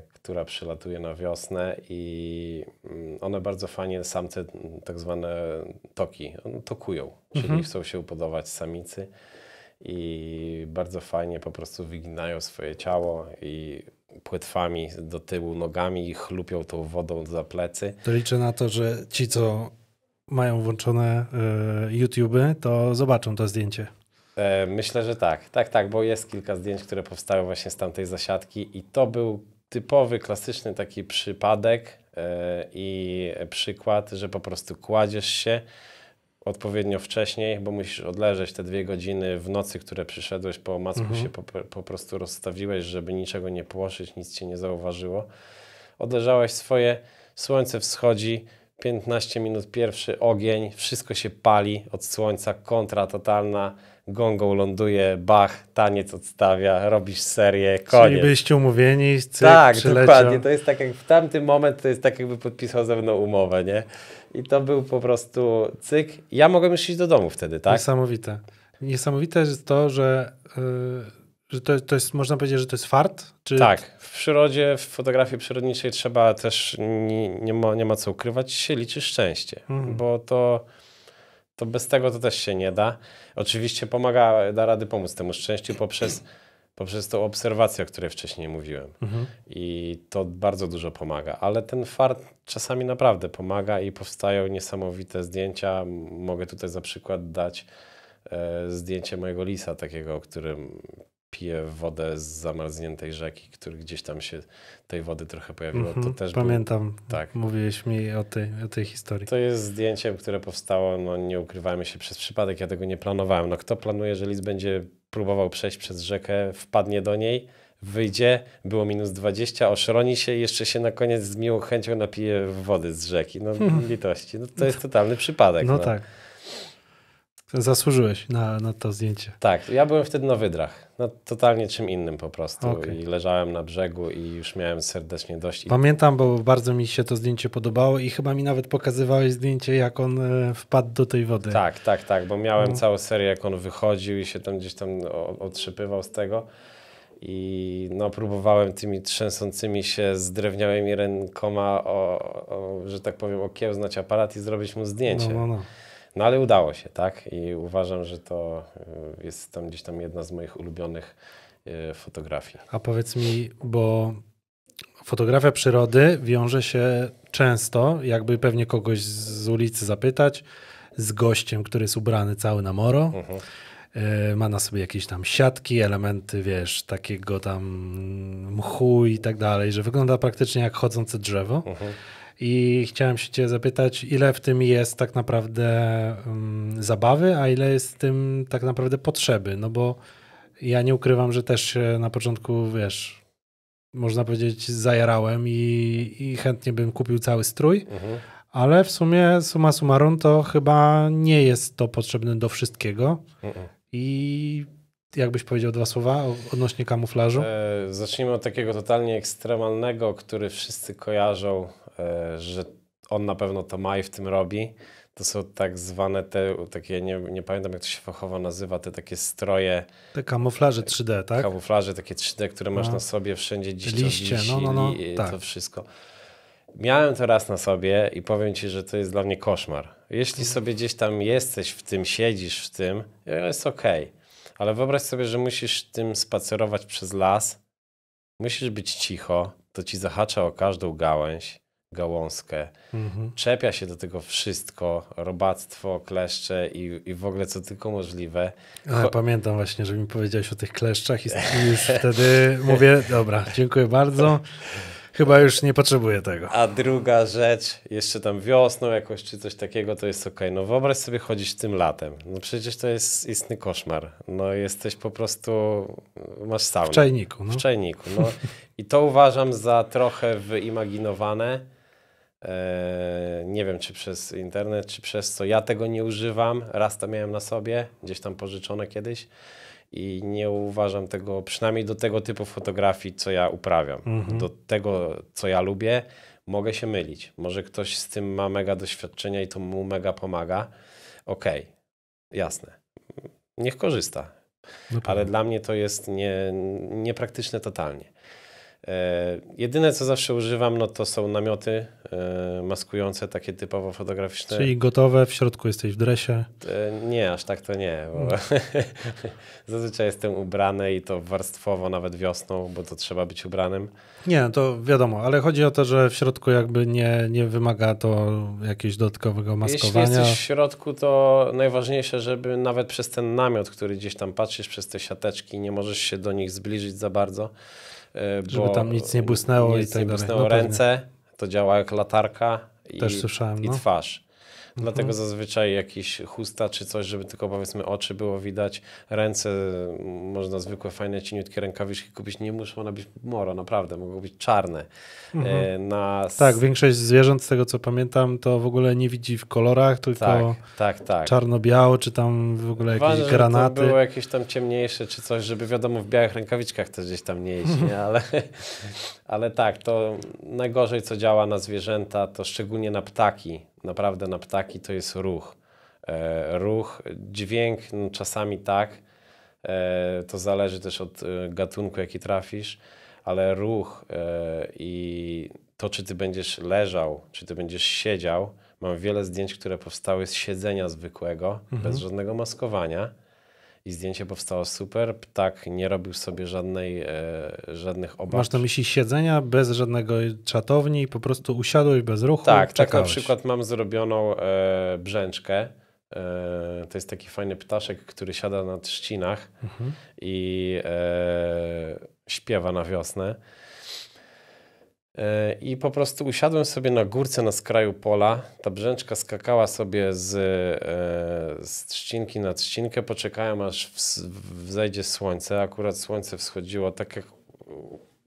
która przylatuje na wiosnę i mm, one bardzo fajnie, samce, tak zwane toki, tokują, czyli mhm. chcą się upodować samicy i bardzo fajnie po prostu wyginają swoje ciało i płetwami do tyłu nogami i chlupią tą wodą za plecy. To liczę na to, że ci, co mają włączone y, e, YouTube, to zobaczą to zdjęcie. E, myślę, że tak. Tak, tak, bo jest kilka zdjęć, które powstały właśnie z tamtej zasiadki i to był typowy, klasyczny taki przypadek e, i przykład, że po prostu kładziesz się, odpowiednio wcześniej, bo musisz odleżeć te dwie godziny w nocy, które przyszedłeś po omacku, mhm. się po, po prostu rozstawiłeś, żeby niczego nie płoszyć, nic cię nie zauważyło. Odleżałeś swoje, słońce wschodzi, 15 minut pierwszy ogień, wszystko się pali od słońca, kontra totalna, gongą ląduje, bach, taniec odstawia, robisz serię, koniec. Czyli byliście umówieni, cyk, Tak, dokładnie, to jest tak jak w tamtym moment, to jest tak jakby podpisał ze mną umowę, nie? I to był po prostu cyk. Ja mogłem już iść do domu wtedy, tak? Niesamowite. Niesamowite jest to, że, yy, że to, to jest, można powiedzieć, że to jest fart? Czy... Tak. W przyrodzie, w fotografii przyrodniczej trzeba też, nie, nie, ma, nie ma co ukrywać, się liczy szczęście, mm. bo to to bez tego to też się nie da. Oczywiście pomaga, da rady pomóc temu szczęściu poprzez, poprzez tą obserwację, o której wcześniej mówiłem. Mhm. I to bardzo dużo pomaga, ale ten fart czasami naprawdę pomaga i powstają niesamowite zdjęcia. Mogę tutaj za przykład dać e, zdjęcie mojego lisa, takiego, o którym pije wodę z zamarzniętej rzeki, który gdzieś tam się tej wody trochę pojawiło. Mm -hmm, to mhm. też Pamiętam, był, tak. mówiłeś mi o tej, o tej historii. To jest zdjęcie, które powstało, no nie ukrywajmy się, przez przypadek ja tego nie planowałem. No kto planuje, że lis będzie próbował przejść przez rzekę, wpadnie do niej, wyjdzie, było minus 20, oszroni się i jeszcze się na koniec z miłą chęcią napije wody z rzeki. No litości, no to jest totalny przypadek. No, no. tak. Zasłużyłeś na, na to zdjęcie. Tak, ja byłem wtedy na wydrach. totalnie czym innym po prostu. Okay. I leżałem na brzegu i już miałem serdecznie dość. Pamiętam, bo bardzo mi się to zdjęcie podobało i chyba mi nawet pokazywałeś zdjęcie, jak on e, wpadł do tej wody. Tak, tak, tak, bo miałem no. całą serię, jak on wychodził i się tam gdzieś tam otrzypywał z tego. I no, próbowałem tymi trzęsącymi się z drewniałymi rękoma, o, o, że tak powiem, okiełznać aparat i zrobić mu zdjęcie. No, no, no. No ale udało się, tak? I uważam, że to y, jest tam gdzieś tam jedna z moich ulubionych y, fotografii. A powiedz mi, bo fotografia przyrody wiąże się często, jakby pewnie kogoś z ulicy zapytać, z gościem, który jest ubrany cały na moro. Mhm. Y, ma na sobie jakieś tam siatki, elementy, wiesz, takiego tam mchu i tak dalej, że wygląda praktycznie jak chodzące drzewo. Mhm. I chciałem się Cię zapytać, ile w tym jest tak naprawdę um, zabawy, a ile jest w tym tak naprawdę potrzeby? No bo ja nie ukrywam, że też się na początku, wiesz, można powiedzieć, zajarałem i, i chętnie bym kupił cały strój. Mhm. Ale w sumie, suma summarum, to chyba nie jest to potrzebne do wszystkiego. Mhm. I Jakbyś powiedział dwa słowa odnośnie kamuflażu? E, zacznijmy od takiego totalnie ekstremalnego, który wszyscy kojarzą, e, że on na pewno to ma i w tym robi. To są tak zwane te, takie, nie, nie pamiętam jak to się fachowo nazywa, te takie stroje. Te kamuflaże 3D, tak? Kamuflaże takie 3D, które masz no. na sobie wszędzie dziś. Liście, dziś, no, no, no. I, tak. to wszystko. Miałem to raz na sobie i powiem ci, że to jest dla mnie koszmar. Jeśli mhm. sobie gdzieś tam jesteś, w tym siedzisz, w tym, e, jest okej. Okay. Ale wyobraź sobie, że musisz tym spacerować przez las, musisz być cicho, to ci zahacza o każdą gałęź, gałązkę, mhm. czepia się do tego wszystko, robactwo, kleszcze i, i w ogóle co tylko możliwe. pamiętam właśnie, że mi powiedziałeś o tych kleszczach i już wtedy mówię, dobra, dziękuję bardzo. Chyba już nie potrzebuję tego. A druga rzecz, jeszcze tam wiosną jakoś czy coś takiego, to jest ok. No wyobraź sobie chodzić tym latem. No przecież to jest istny koszmar. No jesteś po prostu, masz saunę. W czajniku. No. W czajniku. No. I to uważam za trochę wyimaginowane. E, nie wiem, czy przez internet, czy przez co. Ja tego nie używam. Raz to miałem na sobie, gdzieś tam pożyczone kiedyś i nie uważam tego, przynajmniej do tego typu fotografii, co ja uprawiam, mhm. do tego, co ja lubię, mogę się mylić. Może ktoś z tym ma mega doświadczenia i to mu mega pomaga. Okej, okay. jasne. Niech korzysta. No Ale dla mnie to jest nie, niepraktyczne totalnie. E, jedyne, co zawsze używam, no to są namioty e, maskujące, takie typowo fotograficzne. Czyli gotowe, w środku jesteś w dresie? E, nie, aż tak to nie. Bo no. zazwyczaj jestem ubrany i to warstwowo nawet wiosną, bo to trzeba być ubranym. Nie, to wiadomo, ale chodzi o to, że w środku jakby nie, nie wymaga to jakiegoś dodatkowego maskowania. Jeśli jesteś w środku, to najważniejsze, żeby nawet przez ten namiot, który gdzieś tam patrzysz, przez te siateczki, nie możesz się do nich zbliżyć za bardzo E, Żeby tam nic nie błysnęło nic i tak nie dalej. błysnęło no ręce, pewnie. to działa jak latarka i, słyszałem, i no. twarz. Dlatego mhm. zazwyczaj jakiś chusta czy coś, żeby tylko powiedzmy oczy było widać, ręce mm, można zwykłe, fajne, cieniutkie rękawiczki kupić. Nie muszą one być moro, naprawdę, mogą być czarne. E, mhm. Na... Tak, większość zwierząt, z tego co pamiętam, to w ogóle nie widzi w kolorach, tylko tak, tak, tak. czarno-biało, czy tam w ogóle jakieś Ważne, granaty. Były jakieś tam ciemniejsze czy coś, żeby wiadomo w białych rękawiczkach to gdzieś tam nie jeść, nie? ale ale tak, to najgorzej, co działa na zwierzęta, to szczególnie na ptaki. Naprawdę na ptaki to jest ruch. E, ruch, dźwięk, no czasami tak. E, to zależy też od e, gatunku, jaki trafisz, ale ruch i to, czy ty będziesz leżał, czy ty będziesz siedział. Mam wiele zdjęć, które powstały z siedzenia zwykłego, mhm. bez żadnego maskowania i zdjęcie powstało super. Ptak nie robił sobie żadnej, e, żadnych obaw. Masz na myśli siedzenia bez żadnego czatowni, po prostu usiadłeś bez ruchu. Tak, czekałeś. tak na przykład mam zrobioną e, brzęczkę. E, to jest taki fajny ptaszek, który siada na trzcinach mhm. i e, śpiewa na wiosnę. I po prostu usiadłem sobie na górce na skraju pola. Ta brzęczka skakała sobie z, e, z trzcinki na trzcinkę. Poczekałem aż wzejdzie słońce. Akurat słońce wschodziło tak jak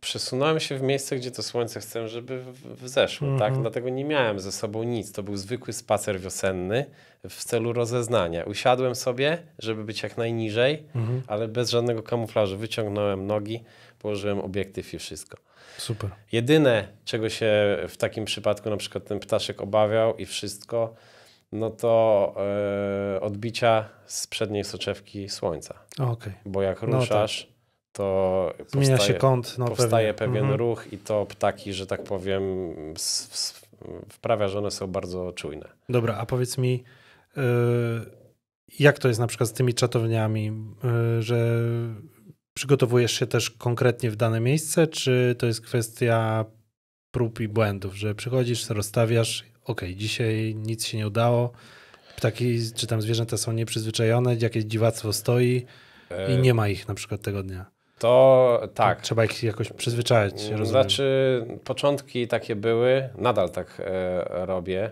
przesunąłem się w miejsce, gdzie to słońce chcę, żeby wzeszło. Tak? Mhm. Dlatego nie miałem ze sobą nic. To był zwykły spacer wiosenny w celu rozeznania. Usiadłem sobie, żeby być jak najniżej, mhm. ale bez żadnego kamuflażu. Wyciągnąłem nogi, położyłem obiektyw i wszystko. Super. Jedyne, czego się w takim przypadku na przykład ten ptaszek obawiał i wszystko, no to yy, odbicia z przedniej soczewki słońca. Okay. Bo jak no ruszasz... No tak to Zmienia powstaje, się kąt, no powstaje pewnie. pewien mhm. ruch i to ptaki, że tak powiem, wprawia, że one są bardzo czujne. Dobra, a powiedz mi, y, jak to jest na przykład z tymi czatowniami, y, że przygotowujesz się też konkretnie w dane miejsce, czy to jest kwestia prób i błędów, że przychodzisz, rozstawiasz, ok, dzisiaj nic się nie udało, ptaki czy tam zwierzęta są nieprzyzwyczajone, jakieś dziwactwo stoi i e, nie ma ich na przykład tego dnia. To tak. To trzeba ich jakoś przyzwyczaić. Rozumiem. Znaczy, początki takie były, nadal tak e, robię,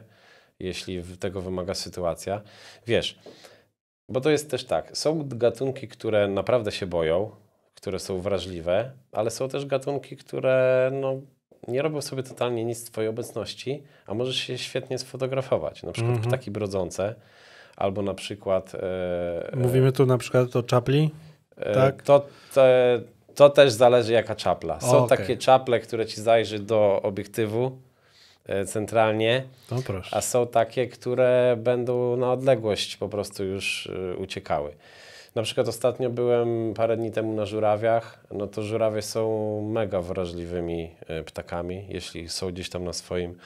jeśli tego wymaga sytuacja. Wiesz, bo to jest też tak. Są gatunki, które naprawdę się boją, które są wrażliwe, ale są też gatunki, które no, nie robią sobie totalnie nic z Twojej obecności, a możesz się świetnie sfotografować. Na przykład mm -hmm. ptaki brodzące, albo na przykład. E, e, Mówimy tu na przykład o czapli? E, tak? to, to też zależy jaka czapla. Są o, okay. takie czaple, które ci zajrzy do obiektywu e, centralnie, no a są takie, które będą na odległość po prostu już e, uciekały. Na przykład ostatnio byłem parę dni temu na żurawiach, no to żurawie są mega wrażliwymi ptakami, jeśli są gdzieś tam na swoim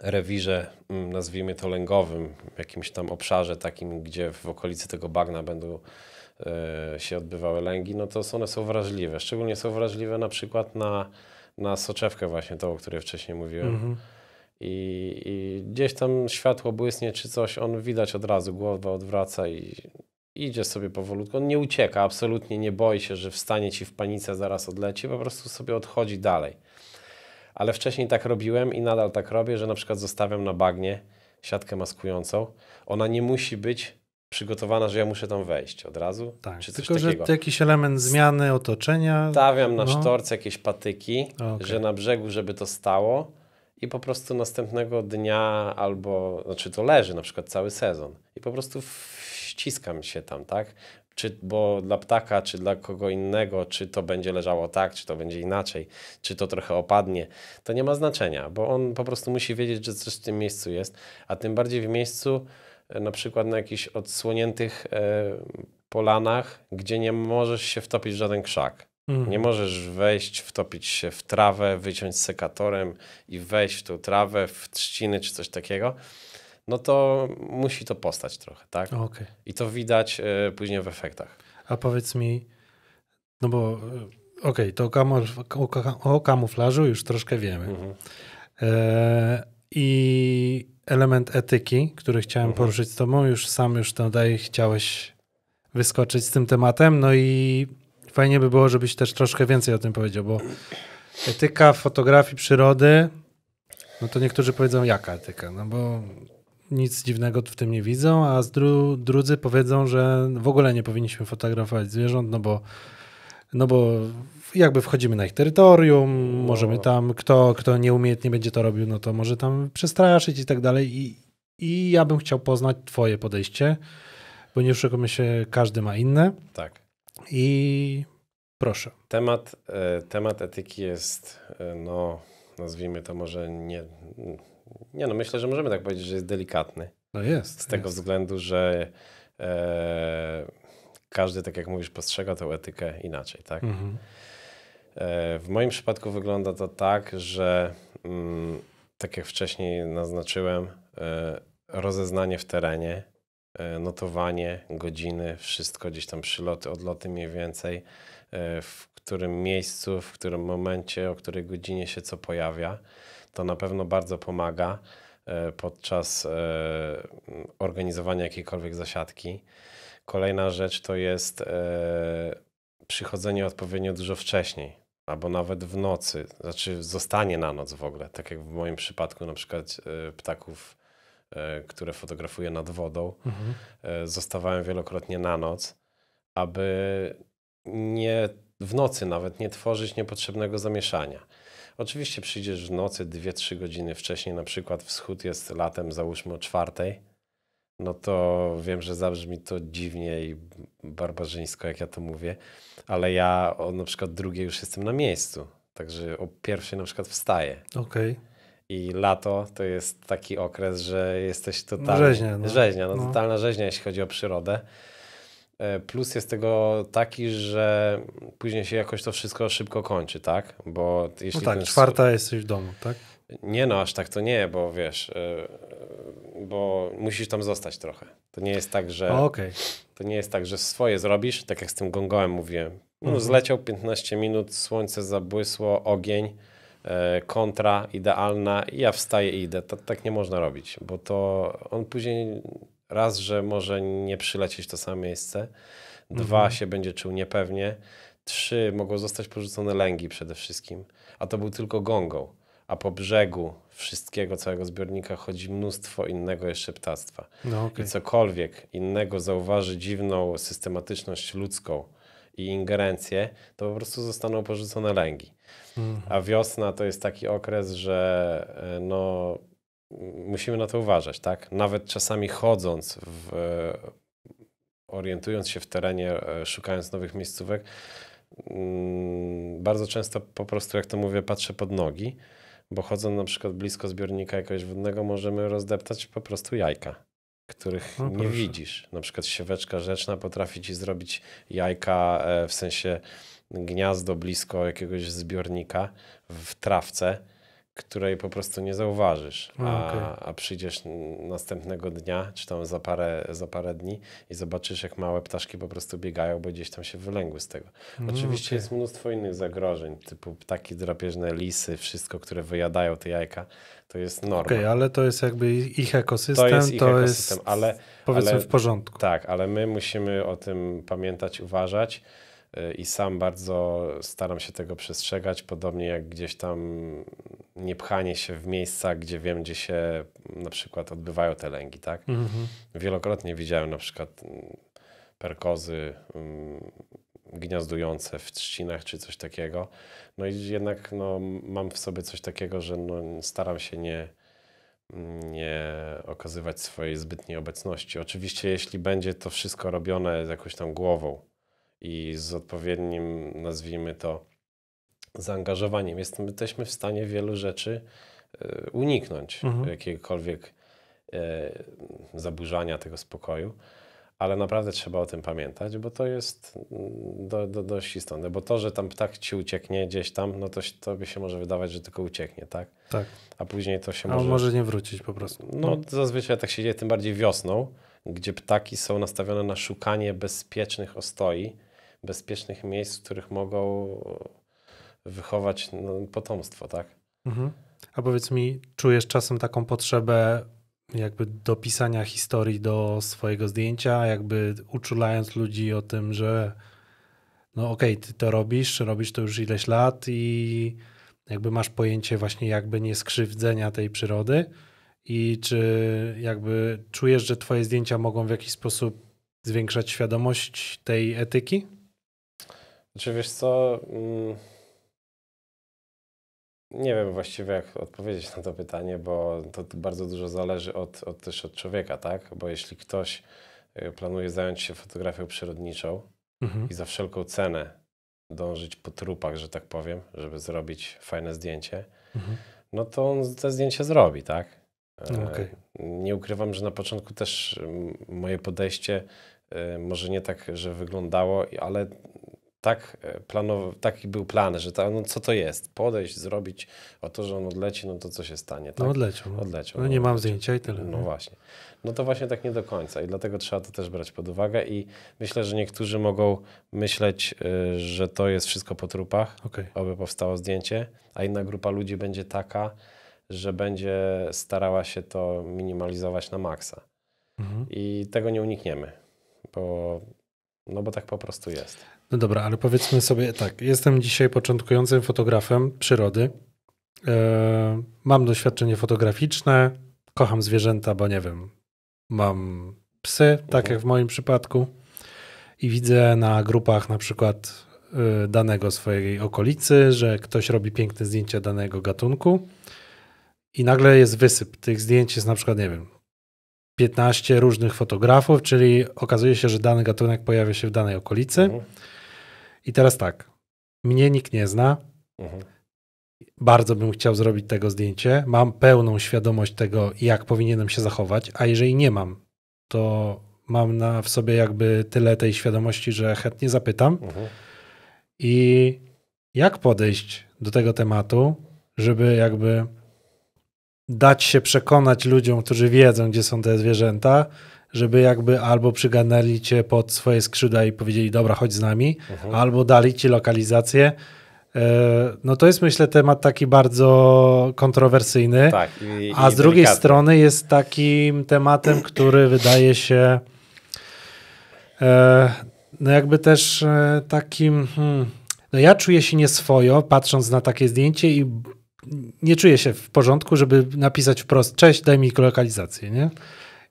rewirze, mm, nazwijmy to lęgowym, jakimś tam obszarze takim, gdzie w okolicy tego bagna będą E, się odbywały lęgi, no to one są wrażliwe. Szczególnie są wrażliwe na przykład na, na soczewkę właśnie tą, o której wcześniej mówiłem. Mhm. I, I, gdzieś tam światło błysnie czy coś, on widać od razu, głowa odwraca i idzie sobie powolutku. On nie ucieka, absolutnie nie boi się, że wstanie ci w panice, zaraz odleci, po prostu sobie odchodzi dalej. Ale wcześniej tak robiłem i nadal tak robię, że na przykład zostawiam na bagnie siatkę maskującą. Ona nie musi być przygotowana, że ja muszę tam wejść od razu. Tak, czy tylko, takiego. że jakiś element zmiany otoczenia. Stawiam na no. sztorce jakieś patyki, okay. że na brzegu, żeby to stało i po prostu następnego dnia albo, znaczy to leży na przykład cały sezon i po prostu ściskam się tam, tak? Czy, bo dla ptaka, czy dla kogo innego, czy to będzie leżało tak, czy to będzie inaczej, czy to trochę opadnie, to nie ma znaczenia, bo on po prostu musi wiedzieć, że coś w tym miejscu jest, a tym bardziej w miejscu, na przykład na jakichś odsłoniętych e, polanach, gdzie nie możesz się wtopić w żaden krzak. Mhm. Nie możesz wejść, wtopić się w trawę, wyciąć sekatorem i wejść w tą trawę, w trzciny czy coś takiego. No to musi to postać trochę, tak? Okay. I to widać e, później w efektach. A powiedz mi, no bo e, okej, okay, to o, kamuflażu już troszkę wiemy. Mhm. e I element etyki, który chciałem mhm. poruszyć z tobą. Już sam już tutaj chciałeś wyskoczyć z tym tematem. No i fajnie by było, żebyś też troszkę więcej o tym powiedział, bo etyka fotografii przyrody, no to niektórzy powiedzą jaka etyka, no bo nic dziwnego w tym nie widzą, a dru drudzy powiedzą, że w ogóle nie powinniśmy fotografować zwierząt, no bo, no bo jakby wchodzimy na ich terytorium, no. możemy tam, kto, kto nieumiejętnie będzie to robił, no to może tam przestraszyć i tak dalej. I, I ja bym chciał poznać twoje podejście, bo nie oszukujmy się, każdy ma inne. Tak. I proszę. Temat, e, temat etyki jest, e, no nazwijmy to może nie, nie no myślę, że możemy tak powiedzieć, że jest delikatny. No jest. Z tego jest. względu, że e, każdy, tak jak mówisz, postrzega tę etykę inaczej, tak? Mhm. E, w moim przypadku wygląda to tak, że mm, tak jak wcześniej naznaczyłem, e, rozeznanie w terenie, e, notowanie, godziny, wszystko gdzieś tam przyloty, odloty mniej więcej, w którym miejscu, w którym momencie, o której godzinie się co pojawia. To na pewno bardzo pomaga podczas organizowania jakiejkolwiek zasiadki. Kolejna rzecz to jest przychodzenie odpowiednio dużo wcześniej albo nawet w nocy, znaczy zostanie na noc w ogóle, tak jak w moim przypadku na przykład e, ptaków, e, które fotografuję nad wodą, mhm. E, zostawałem wielokrotnie na noc, aby nie w nocy nawet nie tworzyć niepotrzebnego zamieszania. Oczywiście przyjdziesz w nocy 2-3 godziny wcześniej, na przykład wschód jest latem załóżmy o czwartej, no to wiem, że zabrzmi to dziwnie i barbarzyńsko, jak ja to mówię, ale ja o na przykład drugiej już jestem na miejscu, także o pierwszej na przykład wstaję. Okej. Okay. I lato to jest taki okres, że jesteś totalnie... rzeźnia. No. Rzeźnia, no, no. totalna rzeźnia, jeśli chodzi o przyrodę. E, plus jest tego taki, że później się jakoś to wszystko szybko kończy, tak? Bo no jeśli no tak, czwarta jesteś w domu, tak? Nie no, aż tak to nie, bo wiesz, e, bo musisz tam zostać trochę. To nie jest tak, że okay. to nie jest tak, że swoje zrobisz, tak jak z tym gongołem mówiłem. No, mhm. Zleciał 15 minut, słońce zabłysło, ogień, e, kontra idealna i ja wstaję i idę. To, tak nie można robić, bo to on później raz, że może nie przylecieć to samo miejsce, dwa mhm. się będzie czuł niepewnie, trzy mogą zostać porzucone lęgi przede wszystkim, a to był tylko gongą, a po brzegu wszystkiego, całego zbiornika chodzi mnóstwo innego jeszcze ptactwa. No, okay. I cokolwiek innego zauważy dziwną systematyczność ludzką i ingerencję, to po prostu zostaną porzucone lęgi. Mhm. A wiosna to jest taki okres, że e, no, musimy na to uważać, tak? Nawet czasami chodząc w, orientując się w terenie, e, szukając nowych miejscówek, mm, bardzo często po prostu, jak to mówię, patrzę pod nogi bo chodząc na przykład blisko zbiornika jakiegoś wodnego możemy rozdeptać po prostu jajka, których no, nie widzisz. Na przykład sieweczka rzeczna potrafi ci zrobić jajka e, w sensie gniazdo blisko jakiegoś zbiornika w trawce, której po prostu nie zauważysz, a, a, okay. a przyjdziesz następnego dnia, czy tam za parę, za parę dni i zobaczysz, jak małe ptaszki po prostu biegają, bo gdzieś tam się wylęgły z tego. Mm, Oczywiście okay. jest mnóstwo innych zagrożeń, typu ptaki drapieżne, lisy, wszystko, które wyjadają te jajka, to jest norma. Okej, okay, ale to jest jakby ich ekosystem, to jest, ich to ekosystem, jest ale, powiedzmy ale, w porządku. Tak, ale my musimy o tym pamiętać, uważać, E, i sam bardzo staram się tego przestrzegać, podobnie jak gdzieś tam nie pchanie się w miejsca, gdzie wiem, gdzie się na przykład odbywają te lęgi, tak? Mm -hmm. Wielokrotnie widziałem na przykład mm, perkozy mm, gniazdujące w trzcinach czy coś takiego. No i jednak no, mam w sobie coś takiego, że no, staram się nie, nie okazywać swojej zbytniej obecności. Oczywiście, jeśli będzie to wszystko robione jakąś tam głową, i z odpowiednim, nazwijmy to, zaangażowaniem jesteśmy w stanie wielu rzeczy e, uniknąć mhm. jakiegokolwiek e, zaburzania tego spokoju, ale naprawdę trzeba o tym pamiętać, bo to jest mm, do, do, dość istotne, bo to, że tam ptak ci ucieknie gdzieś tam, no to tobie się może wydawać, że tylko ucieknie, tak? Tak. A później to się A może... może nie wrócić po prostu. No, no zazwyczaj tak się dzieje, tym bardziej wiosną, gdzie ptaki są nastawione na szukanie bezpiecznych ostoi, bezpiecznych miejsc, w których mogą e, wychować no, potomstwo, tak? Mhm. A powiedz mi, czujesz czasem taką potrzebę jakby dopisania historii do swojego zdjęcia, jakby uczulając ludzi o tym, że no okej, okay, ty to robisz, robisz to już ileś lat i jakby masz pojęcie właśnie jakby nie skrzywdzenia tej przyrody i czy jakby czujesz, że twoje zdjęcia mogą w jakiś sposób zwiększać świadomość tej etyki? Znaczy wiesz co, mm, nie wiem właściwie jak odpowiedzieć na to pytanie, bo to bardzo dużo zależy od, od też od człowieka, tak? Bo jeśli ktoś y, planuje zająć się fotografią przyrodniczą mhm. i za wszelką cenę dążyć po trupach, że tak powiem, żeby zrobić fajne zdjęcie, mhm. no to on te zdjęcie zrobi, tak? E, no, okay. Nie ukrywam, że na początku też moje podejście y, może nie tak, że wyglądało, ale tak e, planował, taki był plan, że ta, no co to jest? Podejść, zrobić, o to, że on odleci, no to co się stanie? No, tak? No odleciał. odleciał no, no, nie mam zdjęcia i tyle. No nie? właśnie. No to właśnie tak nie do końca i dlatego trzeba to też brać pod uwagę i myślę, że niektórzy mogą myśleć, y, że to jest wszystko po trupach, okay. aby powstało zdjęcie, a inna grupa ludzi będzie taka, że będzie starała się to minimalizować na maksa. Mhm. I tego nie unikniemy, bo, no bo tak po prostu jest. No dobra, ale powiedzmy sobie tak, jestem dzisiaj początkującym fotografem przyrody. E, mam doświadczenie fotograficzne, kocham zwierzęta, bo nie wiem, mam psy, tak mhm. jak w moim przypadku, i widzę na grupach na przykład e, danego swojej okolicy, że ktoś robi piękne zdjęcia danego gatunku i nagle jest wysyp. Tych zdjęć jest na przykład, nie wiem, 15 różnych fotografów, czyli okazuje się, że dany gatunek pojawia się w danej okolicy. Mhm. I teraz tak, mnie nikt nie zna. Mhm. Bardzo bym chciał zrobić tego zdjęcie. Mam pełną świadomość tego, jak powinienem się zachować, a jeżeli nie mam, to mam na, w sobie jakby tyle tej świadomości, że chętnie zapytam. Mhm. I jak podejść do tego tematu, żeby jakby dać się przekonać ludziom, którzy wiedzą, gdzie są te zwierzęta, żeby jakby albo przyganali cię pod swoje skrzydła i powiedzieli, dobra, chodź z nami, mhm. albo dali ci lokalizację. E, no to jest myślę temat taki bardzo kontrowersyjny, tak, i, a z drugiej strony jest takim tematem, który wydaje się e, no jakby też e, takim, hmm, no ja czuję się nieswojo patrząc na takie zdjęcie i nie czuję się w porządku, żeby napisać wprost, cześć, daj mi lokalizację, nie?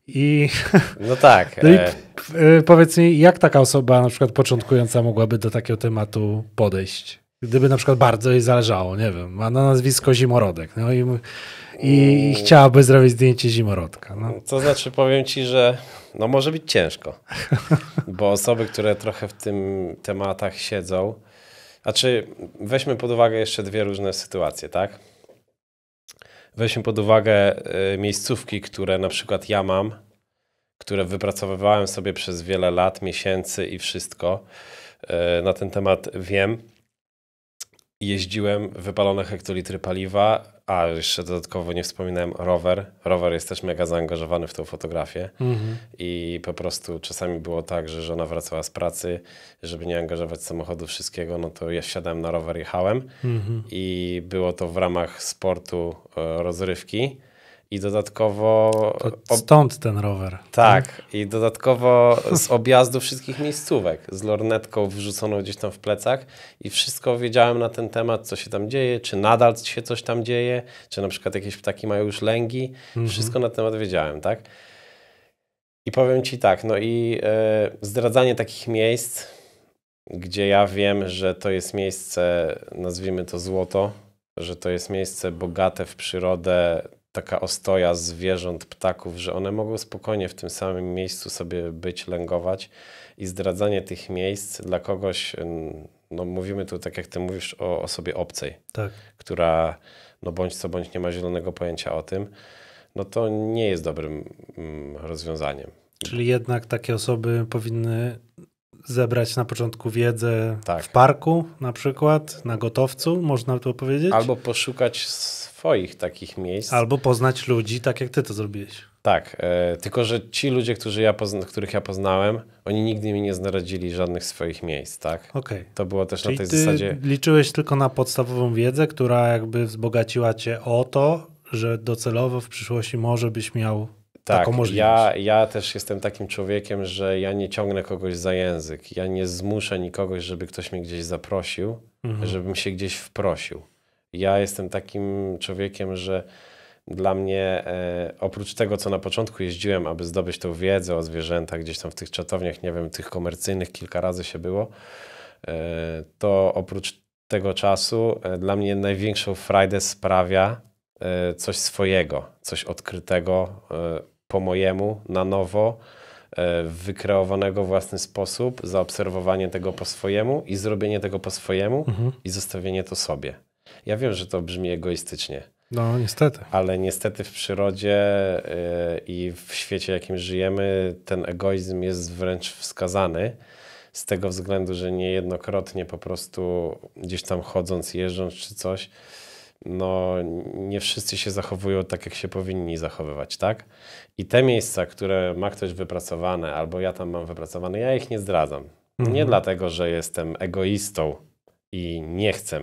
I no tak. no i e. E, powiedz mi, jak taka osoba, na przykład początkująca, mogłaby do takiego tematu podejść? Gdyby na przykład bardzo jej zależało, nie wiem, ma na nazwisko Zimorodek, no i, i, i mm. chciałaby zrobić zdjęcie Zimorodka. No. To znaczy, powiem ci, że no może być ciężko, bo osoby, które trochę w tym tematach siedzą, znaczy weźmy pod uwagę jeszcze dwie różne sytuacje, tak? weźmy pod uwagę y, miejscówki, które na przykład ja mam, które wypracowywałem sobie przez wiele lat, miesięcy i wszystko. Y, na ten temat wiem. Jeździłem wypalone hektolitry paliwa, a jeszcze dodatkowo nie wspominałem rower. Rower jest też mega zaangażowany w tą fotografię mhm. i po prostu czasami było tak, że żona wracała z pracy, żeby nie angażować samochodu wszystkiego, no to ja wsiadałem na rower, jechałem mhm. i było to w ramach sportu e, rozrywki i dodatkowo. To stąd ten rower. Tak, tak? I dodatkowo z objazdu wszystkich miejscówek. Z lornetką wrzuconą gdzieś tam w plecach i wszystko wiedziałem na ten temat, co się tam dzieje, czy nadal się coś tam dzieje, czy na przykład jakieś ptaki mają już lęgi. Mhm. Wszystko na temat wiedziałem, tak? I powiem ci tak, no i yy, zdradzanie takich miejsc, gdzie ja wiem, że to jest miejsce, nazwijmy to złoto, że to jest miejsce bogate w przyrodę, taka ostoja zwierząt, ptaków, że one mogą spokojnie w tym samym miejscu sobie być, lęgować i zdradzanie tych miejsc dla kogoś, no mówimy tu tak jak ty mówisz o osobie obcej, tak. która no bądź co bądź nie ma zielonego pojęcia o tym, no to nie jest dobrym rozwiązaniem. Czyli jednak takie osoby powinny zebrać na początku wiedzę tak. w parku na przykład, na gotowcu, można to powiedzieć? Albo poszukać swoich takich miejsc. Albo poznać ludzi tak, jak ty to zrobiłeś. Tak, e, tylko że ci ludzie, którzy ja których ja poznałem, oni nigdy mi nie znaleźli żadnych swoich miejsc, tak? Okej. Okay. To było też Czyli na tej ty zasadzie. Liczyłeś tylko na podstawową wiedzę, która jakby wzbogaciła cię o to, że docelowo w przyszłości może byś miał tak, Ja, ja też jestem takim człowiekiem, że ja nie ciągnę kogoś za język. Ja nie zmuszę nikogoś żeby ktoś mnie gdzieś zaprosił, mhm. żebym się gdzieś wprosił. Ja jestem takim człowiekiem, że dla mnie e, oprócz tego, co na początku jeździłem, aby zdobyć tą wiedzę o zwierzętach gdzieś tam w tych czatowniach, nie wiem, tych komercyjnych kilka razy się było, e, to oprócz tego czasu e, dla mnie największą frajdę sprawia e, coś swojego, coś odkrytego e, po mojemu, na nowo, e, wykreowanego w własny sposób, zaobserwowanie tego po swojemu i zrobienie tego po swojemu mhm. i zostawienie to sobie. Ja wiem, że to brzmi egoistycznie. No, niestety. Ale niestety w przyrodzie y, i w świecie, jakim żyjemy, ten egoizm jest wręcz wskazany. Z tego względu, że niejednokrotnie po prostu gdzieś tam chodząc, jeżdżąc czy coś, no nie wszyscy się zachowują tak, jak się powinni zachowywać, tak? I te miejsca, które ma ktoś wypracowane, albo ja tam mam wypracowane, ja ich nie zdradzam. Mhm. Nie dlatego, że jestem egoistą i nie chcę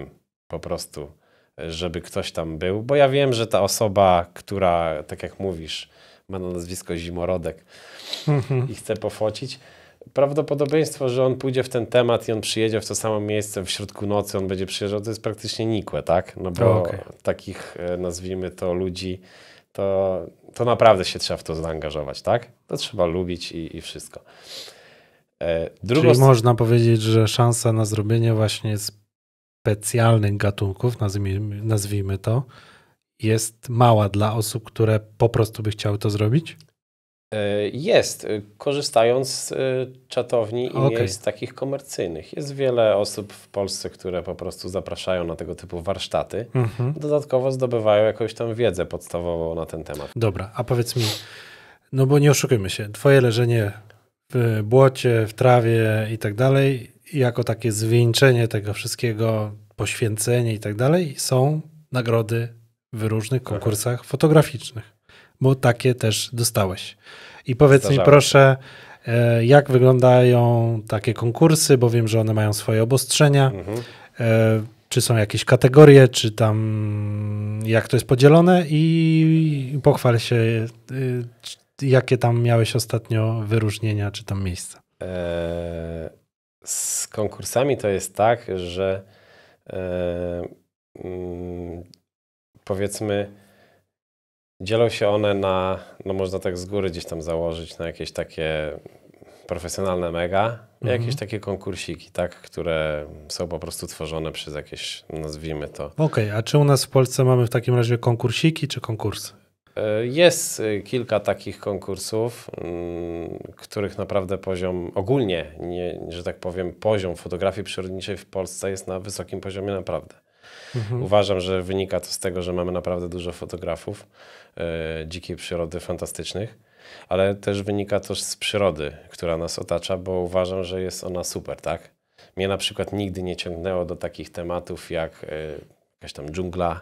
po prostu, żeby ktoś tam był, bo ja wiem, że ta osoba, która, tak jak mówisz, ma na nazwisko Zimorodek mhm. i chce pofocić, prawdopodobieństwo, że on pójdzie w ten temat i on przyjedzie w to samo miejsce w środku nocy, on będzie przyjeżdżał, to jest praktycznie nikłe, tak? No bo no, okay. takich, e, nazwijmy to, ludzi, to, to naprawdę się trzeba w to zaangażować, tak? To trzeba lubić i, i wszystko. E, Drugą Czyli można powiedzieć, że szansa na zrobienie właśnie z specjalnych gatunków, nazwijmy, nazwijmy to, jest mała dla osób, które po prostu by chciały to zrobić? E, jest, e, korzystając z e, czatowni i okay. miejsc takich komercyjnych. Jest wiele osób w Polsce, które po prostu zapraszają na tego typu warsztaty. Mm -hmm. Dodatkowo zdobywają jakąś tam wiedzę podstawową na ten temat. Dobra, a powiedz mi, no bo nie oszukujmy się, twoje leżenie w błocie, w trawie i tak dalej jako takie zwieńczenie tego wszystkiego, poświęcenie i tak dalej, są nagrody w różnych konkursach fotograficznych, bo takie też dostałeś. I powiedz mi proszę, e, jak wyglądają takie konkursy, bo wiem, że one mają swoje obostrzenia. Mhm. E, czy są jakieś kategorie, czy tam jak to jest podzielone i pochwal się, e, jakie tam miałeś ostatnio wyróżnienia, czy tam miejsca. Eee z konkursami to jest tak, że e, mm, powiedzmy, dzielą się one na, no można tak z góry gdzieś tam założyć, na jakieś takie profesjonalne mega, mhm. jakieś takie konkursiki, tak, które są po prostu tworzone przez jakieś, nazwijmy to. Okej, okay, a czy u nas w Polsce mamy w takim razie konkursiki czy konkursy? E, jest e, kilka takich konkursów, mm, których naprawdę poziom ogólnie, nie, że tak powiem, poziom fotografii przyrodniczej w Polsce jest na wysokim poziomie naprawdę. Mhm. Uważam, że wynika to z tego, że mamy naprawdę dużo fotografów e, dzikiej przyrody fantastycznych, ale też wynika to z przyrody, która nas otacza, bo uważam, że jest ona super, tak? Mnie na przykład nigdy nie ciągnęło do takich tematów jak jakaś tam dżungla,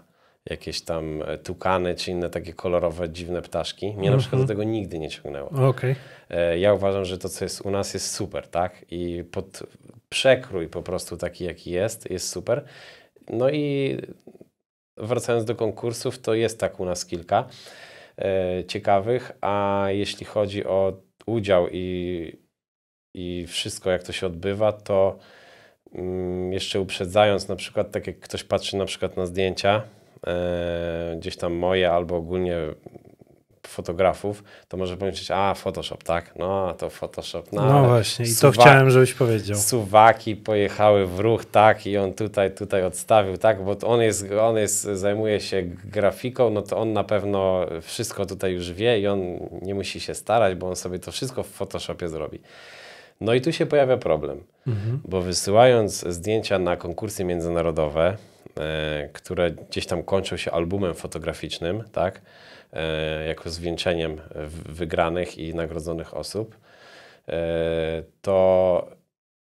jakieś tam e, tukany czy inne takie kolorowe, dziwne ptaszki. Mnie na mhm. przykład do tego nigdy nie ciągnęło. Okay. E, ja uważam, że to, co jest u nas, jest super, tak? I pod przekrój po prostu taki, jaki jest, jest super. No i wracając do konkursów, to jest tak u nas kilka e, ciekawych, a jeśli chodzi o udział i, i wszystko, jak to się odbywa, to mm, jeszcze uprzedzając, na przykład tak jak ktoś patrzy na przykład na zdjęcia, E, gdzieś tam moje albo ogólnie fotografów, to może pomyśleć, a Photoshop, tak? No, to Photoshop. No, no właśnie, i to chciałem, żebyś powiedział. Suwaki pojechały w ruch, tak, i on tutaj, tutaj odstawił, tak, bo on jest, on jest, zajmuje się grafiką, no to on na pewno wszystko tutaj już wie i on nie musi się starać, bo on sobie to wszystko w Photoshopie zrobi. No i tu się pojawia problem, mhm. bo wysyłając zdjęcia na konkursy międzynarodowe, E, które gdzieś tam kończą się albumem fotograficznym, tak? E, jako zwieńczeniem wygranych i nagrodzonych osób, e, to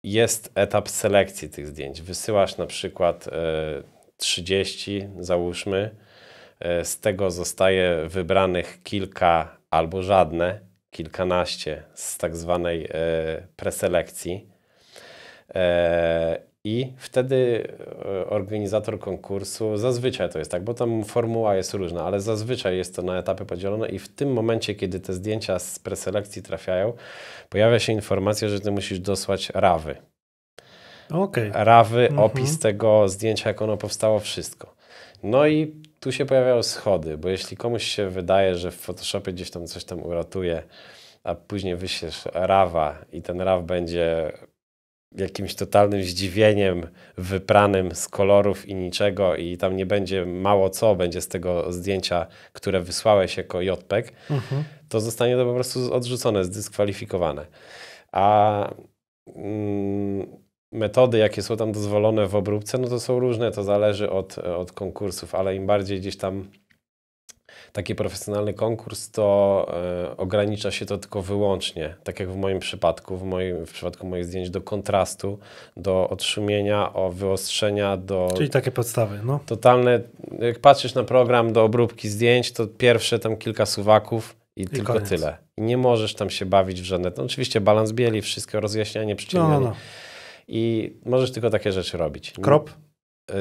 jest etap selekcji tych zdjęć. Wysyłasz na przykład 30, załóżmy, z tego zostaje wybranych kilka albo żadne, kilkanaście z tak zwanej preselekcji. I wtedy e, organizator konkursu, zazwyczaj to jest tak, bo tam formuła jest różna, ale zazwyczaj jest to na etapy podzielone i w tym momencie, kiedy te zdjęcia z preselekcji trafiają, pojawia się informacja, że ty musisz dosłać rawy. Okay. Rawy, mhm. opis tego zdjęcia, jak ono powstało, wszystko. No i tu się pojawiają schody, bo jeśli komuś się wydaje, że w Photoshopie gdzieś tam coś tam uratuje, a później wyślesz rawa i ten raw będzie jakimś totalnym zdziwieniem wypranym z kolorów i niczego i tam nie będzie mało co będzie z tego zdjęcia, które wysłałeś jako JPEG, mhm. to zostanie to po prostu odrzucone, zdyskwalifikowane. A mm, metody, jakie są tam dozwolone w obróbce, no to są różne, to zależy od, od konkursów, ale im bardziej gdzieś tam taki profesjonalny konkurs, to e, ogranicza się to tylko wyłącznie, tak jak w moim przypadku, w, moim, w przypadku moich zdjęć, do kontrastu, do odszumienia, o wyostrzenia, do... Czyli takie podstawy, no. Totalne, jak patrzysz na program do obróbki zdjęć, to pierwsze tam kilka suwaków i, I tylko koniec. tyle. I nie możesz tam się bawić w żadne... No, oczywiście balans bieli, wszystko rozjaśnianie, no, no, przyciemnianie. no, no. I możesz tylko takie rzeczy robić. Krop?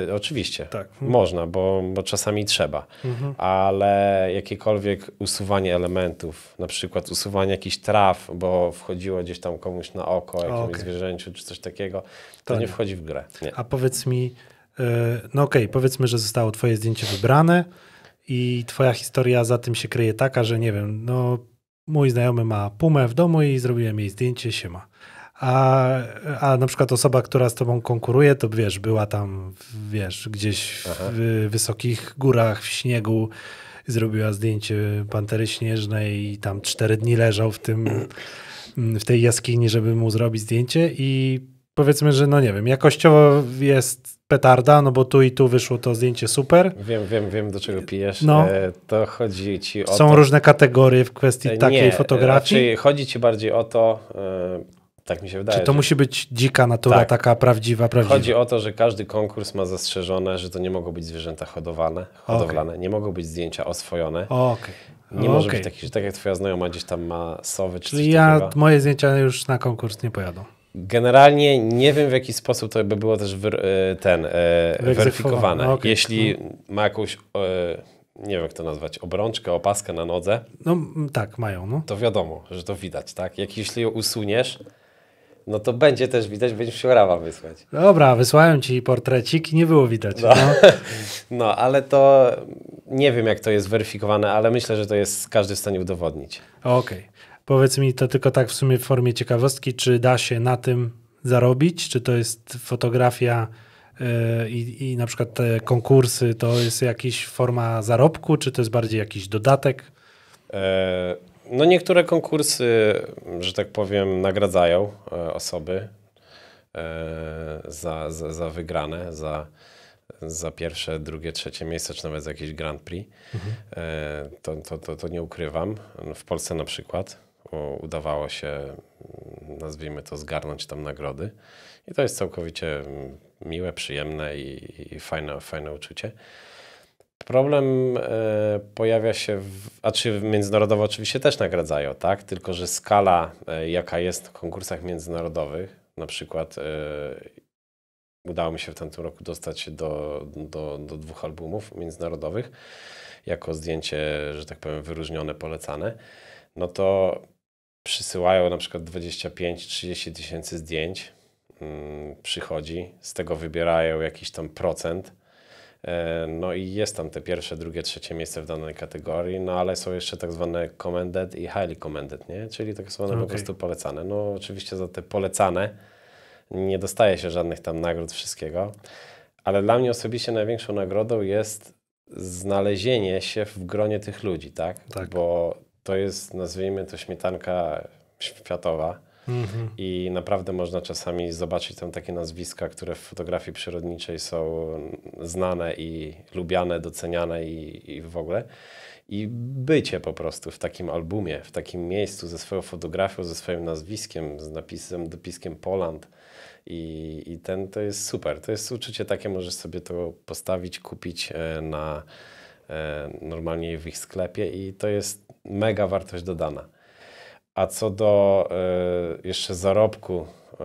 E, oczywiście, tak. można, bo, bo czasami trzeba, mhm. ale jakiekolwiek usuwanie elementów, na przykład usuwanie jakichś traw, bo wchodziło gdzieś tam komuś na oko, jakiemuś okay. zwierzęciu czy coś takiego, to, to tak. nie. wchodzi w grę. Nie. A powiedz mi, e, no okej, okay, powiedzmy, że zostało twoje zdjęcie wybrane i twoja historia za tym się kryje taka, że nie wiem, no mój znajomy ma pumę w domu i zrobiłem jej zdjęcie, się ma a, a na przykład osoba, która z tobą konkuruje, to wiesz, była tam, wiesz, gdzieś w Aha. wysokich górach, w śniegu, zrobiła zdjęcie pantery śnieżnej i tam cztery dni leżał w tym, w tej jaskini, żeby mu zrobić zdjęcie i powiedzmy, że no nie wiem, jakościowo jest petarda, no bo tu i tu wyszło to zdjęcie super. Wiem, wiem, wiem do czego pijesz. No. E, to chodzi ci o Są to... różne kategorie w kwestii e, nie, takiej fotografii. Raczej chodzi ci bardziej o to, e, tak mi się wydaje. Czy to że... musi być dzika natura, tak. taka prawdziwa, prawdziwa? Chodzi o to, że każdy konkurs ma zastrzeżone, że to nie mogą być zwierzęta hodowane, hodowlane, okay. nie mogą być zdjęcia oswojone. Okay. Nie okay. może być taki, że tak jak twoja znajoma gdzieś tam ma sowy czy Czyli ja, takiego. moje zdjęcia już na konkurs nie pojadą. Generalnie nie wiem w jaki sposób to by było też e, ten, e, weryfikowane. No, okay. Jeśli no. ma jakąś, e, nie wiem jak to nazwać, obrączkę, opaskę na nodze. No tak, mają. No. To wiadomo, że to widać, tak? Jak jeśli ją usuniesz, no to będzie też widać, będziesz się rawa wysłać. Dobra, wysłałem ci portrecik i nie było widać. No. no. no. ale to nie wiem, jak to jest weryfikowane, ale myślę, że to jest każdy w stanie udowodnić. Okej. Okay. Powiedz mi to tylko tak w sumie w formie ciekawostki, czy da się na tym zarobić? Czy to jest fotografia yy, i na przykład te konkursy to jest jakaś forma zarobku, czy to jest bardziej jakiś dodatek? Yy no niektóre konkursy, że tak powiem, nagradzają e, osoby e, za, za, za wygrane, za, za pierwsze, drugie, trzecie miejsce, czy nawet za jakiś Grand Prix. Mhm. E, to, to, to, to nie ukrywam. W Polsce na przykład udawało się, nazwijmy to, zgarnąć tam nagrody. I to jest całkowicie mm, miłe, przyjemne i, i fajne, fajne uczucie. Problem e, pojawia się, w, a czy międzynarodowo oczywiście też nagradzają, tak? Tylko, że skala, e, jaka jest w konkursach międzynarodowych, na przykład e, udało mi się w tamtym roku dostać się do, do, do dwóch albumów międzynarodowych, jako zdjęcie, że tak powiem, wyróżnione, polecane, no to przysyłają na przykład 25-30 tysięcy zdjęć, mm, przychodzi, z tego wybierają jakiś tam procent E, no i jest tam te pierwsze, drugie, trzecie miejsce w danej kategorii, no ale są jeszcze tak zwane commended i highly commended, nie? Czyli tak zwane okay. po prostu polecane. No oczywiście za te polecane nie dostaje się żadnych tam nagród, wszystkiego, ale dla mnie osobiście największą nagrodą jest znalezienie się w gronie tych ludzi, tak? tak. Bo to jest, nazwijmy to śmietanka światowa Mhm. I naprawdę można czasami zobaczyć tam takie nazwiska, które w fotografii przyrodniczej są znane i lubiane, doceniane i, i w ogóle. I bycie po prostu w takim albumie, w takim miejscu ze swoją fotografią, ze swoim nazwiskiem, z napisem, dopiskiem Poland. I, I ten to jest super. To jest uczucie takie, możesz sobie to postawić, kupić e, na e, normalnie w ich sklepie i to jest mega wartość dodana. A co do e, jeszcze zarobku e,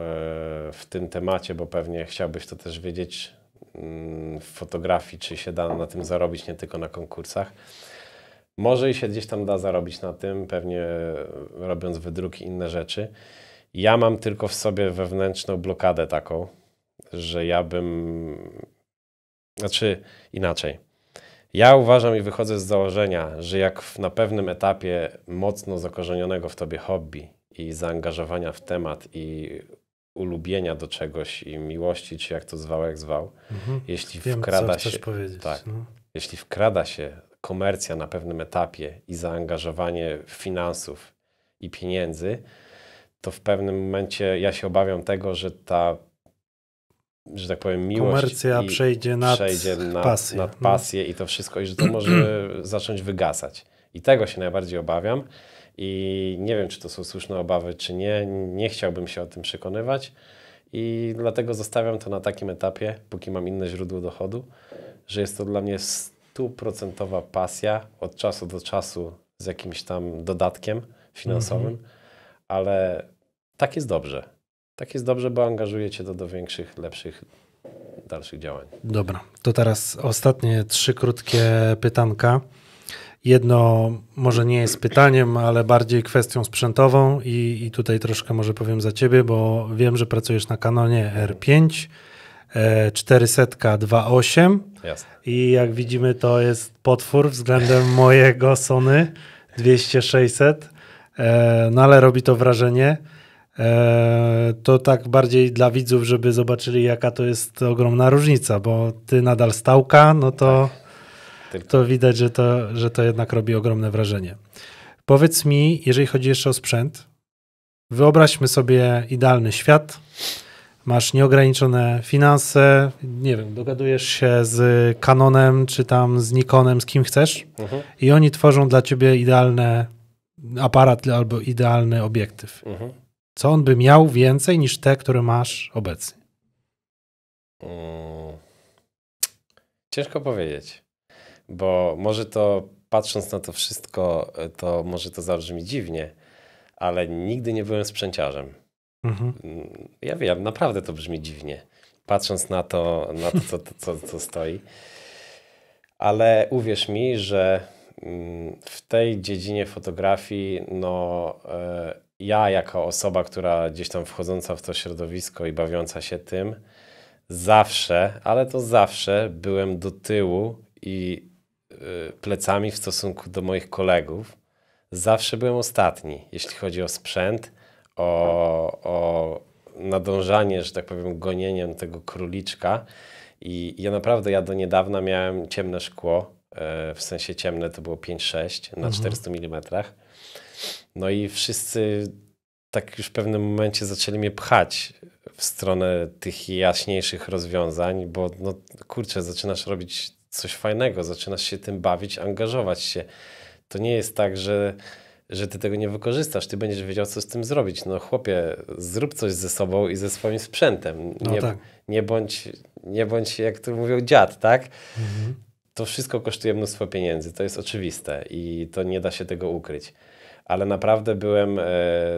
w tym temacie, bo pewnie chciałbyś to też wiedzieć mm, w fotografii, czy się da na tym zarobić, nie tylko na konkursach. Może i się gdzieś tam da zarobić na tym, pewnie e, robiąc wydruki, inne rzeczy. Ja mam tylko w sobie wewnętrzną blokadę taką, że ja bym. Znaczy inaczej ja uważam i wychodzę z założenia, że jak na pewnym etapie mocno zakorzenionego w tobie hobby i zaangażowania w temat i ulubienia do czegoś i miłości, czy jak to zwał, jak zwał, mhm. jeśli Wiem, wkrada się. Tak, no. Jeśli wkrada się komercja na pewnym etapie i zaangażowanie finansów i pieniędzy, to w pewnym momencie ja się obawiam tego, że ta że tak powiem, miłość. Komercja przejdzie nad przejdzie na, pasję. Nad no. pasję no. i to wszystko, i że to może zacząć wygasać. I tego się najbardziej obawiam. I nie wiem, czy to są słuszne obawy, czy nie. Nie chciałbym się o tym przekonywać. I dlatego zostawiam to na takim etapie, póki mam inne źródło dochodu, że jest to dla mnie stuprocentowa pasja od czasu do czasu z jakimś tam dodatkiem finansowym, mm -hmm. ale tak jest dobrze tak jest dobrze, bo angażuje cię to do większych, lepszych, dalszych działań. Dobra, to teraz ostatnie trzy krótkie pytanka. Jedno może nie jest pytaniem, ale bardziej kwestią sprzętową i, i tutaj troszkę może powiem za ciebie, bo wiem, że pracujesz na Canonie R5. 400 2.8 i jak widzimy to jest potwór względem mojego Sony 2600, e, no ale robi to wrażenie. E, to tak bardziej dla widzów, żeby zobaczyli, jaka to jest ogromna różnica, bo ty nadal stałka, no to, tak. to widać, że to, że to jednak robi ogromne wrażenie. Powiedz mi, jeżeli chodzi jeszcze o sprzęt, wyobraźmy sobie idealny świat. Masz nieograniczone finanse, nie wiem, dogadujesz się z Canonem, czy tam z Nikonem, z kim chcesz, mhm. i oni tworzą dla ciebie idealny aparat albo idealny obiektyw. Mhm co on by miał więcej niż te, które masz obecnie? Mm. Ciężko powiedzieć, bo może to patrząc na to wszystko, e, to może to zabrzmi dziwnie, ale nigdy nie byłem sprzęciarzem. Mhm. Mm, ja wiem, naprawdę to brzmi dziwnie, patrząc na to, na to co, co, co stoi. Ale uwierz mi, że mm, w tej dziedzinie fotografii no, e, ja, jako osoba, która gdzieś tam wchodząca w to środowisko i bawiąca się tym, zawsze, ale to zawsze byłem do tyłu i y, plecami w stosunku do moich kolegów. Zawsze byłem ostatni, jeśli chodzi o sprzęt, o, o nadążanie, że tak powiem, gonieniem tego króliczka. I ja naprawdę, ja do niedawna miałem ciemne szkło, e, w sensie ciemne to było 5-6 na mhm. 400 mm. No i wszyscy tak już w pewnym momencie zaczęli mnie pchać w stronę tych jaśniejszych rozwiązań, bo no kurczę, zaczynasz robić coś fajnego, zaczynasz się tym bawić, angażować się. To nie jest tak, że, że ty tego nie wykorzystasz, ty będziesz wiedział, co z tym zrobić. No chłopie, zrób coś ze sobą i ze swoim sprzętem. No nie, tak. nie, bądź, nie bądź, jak to mówią, dziad, tak? Mhm. To wszystko kosztuje mnóstwo pieniędzy, to jest oczywiste i to nie da się tego ukryć ale naprawdę byłem e,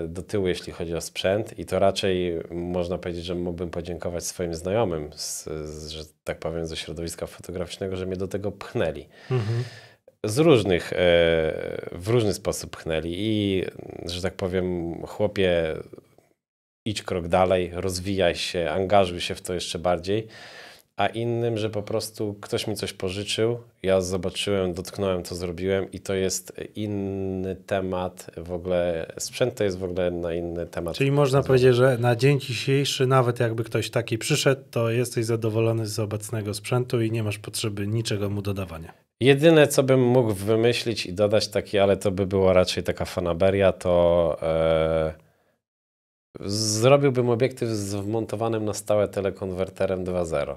do tyłu, jeśli chodzi o sprzęt i to raczej można powiedzieć, że mógłbym podziękować swoim znajomym, z, z, że tak powiem, ze środowiska fotograficznego, że mnie do tego pchnęli. Mhm. Z różnych, e, w różny sposób pchnęli i, że tak powiem, chłopie idź krok dalej, rozwijaj się, angażuj się w to jeszcze bardziej a innym, że po prostu ktoś mi coś pożyczył, ja zobaczyłem, dotknąłem, to zrobiłem i to jest inny temat w ogóle, sprzęt to jest w ogóle na inny temat. Czyli można powiedzieć, że na dzień dzisiejszy nawet jakby ktoś taki przyszedł, to jesteś zadowolony z obecnego sprzętu i nie masz potrzeby niczego mu dodawania. Jedyne, co bym mógł wymyślić i dodać taki, ale to by była raczej taka fanaberia, to... E, zrobiłbym obiektyw z wmontowanym na stałe telekonwerterem 2.0.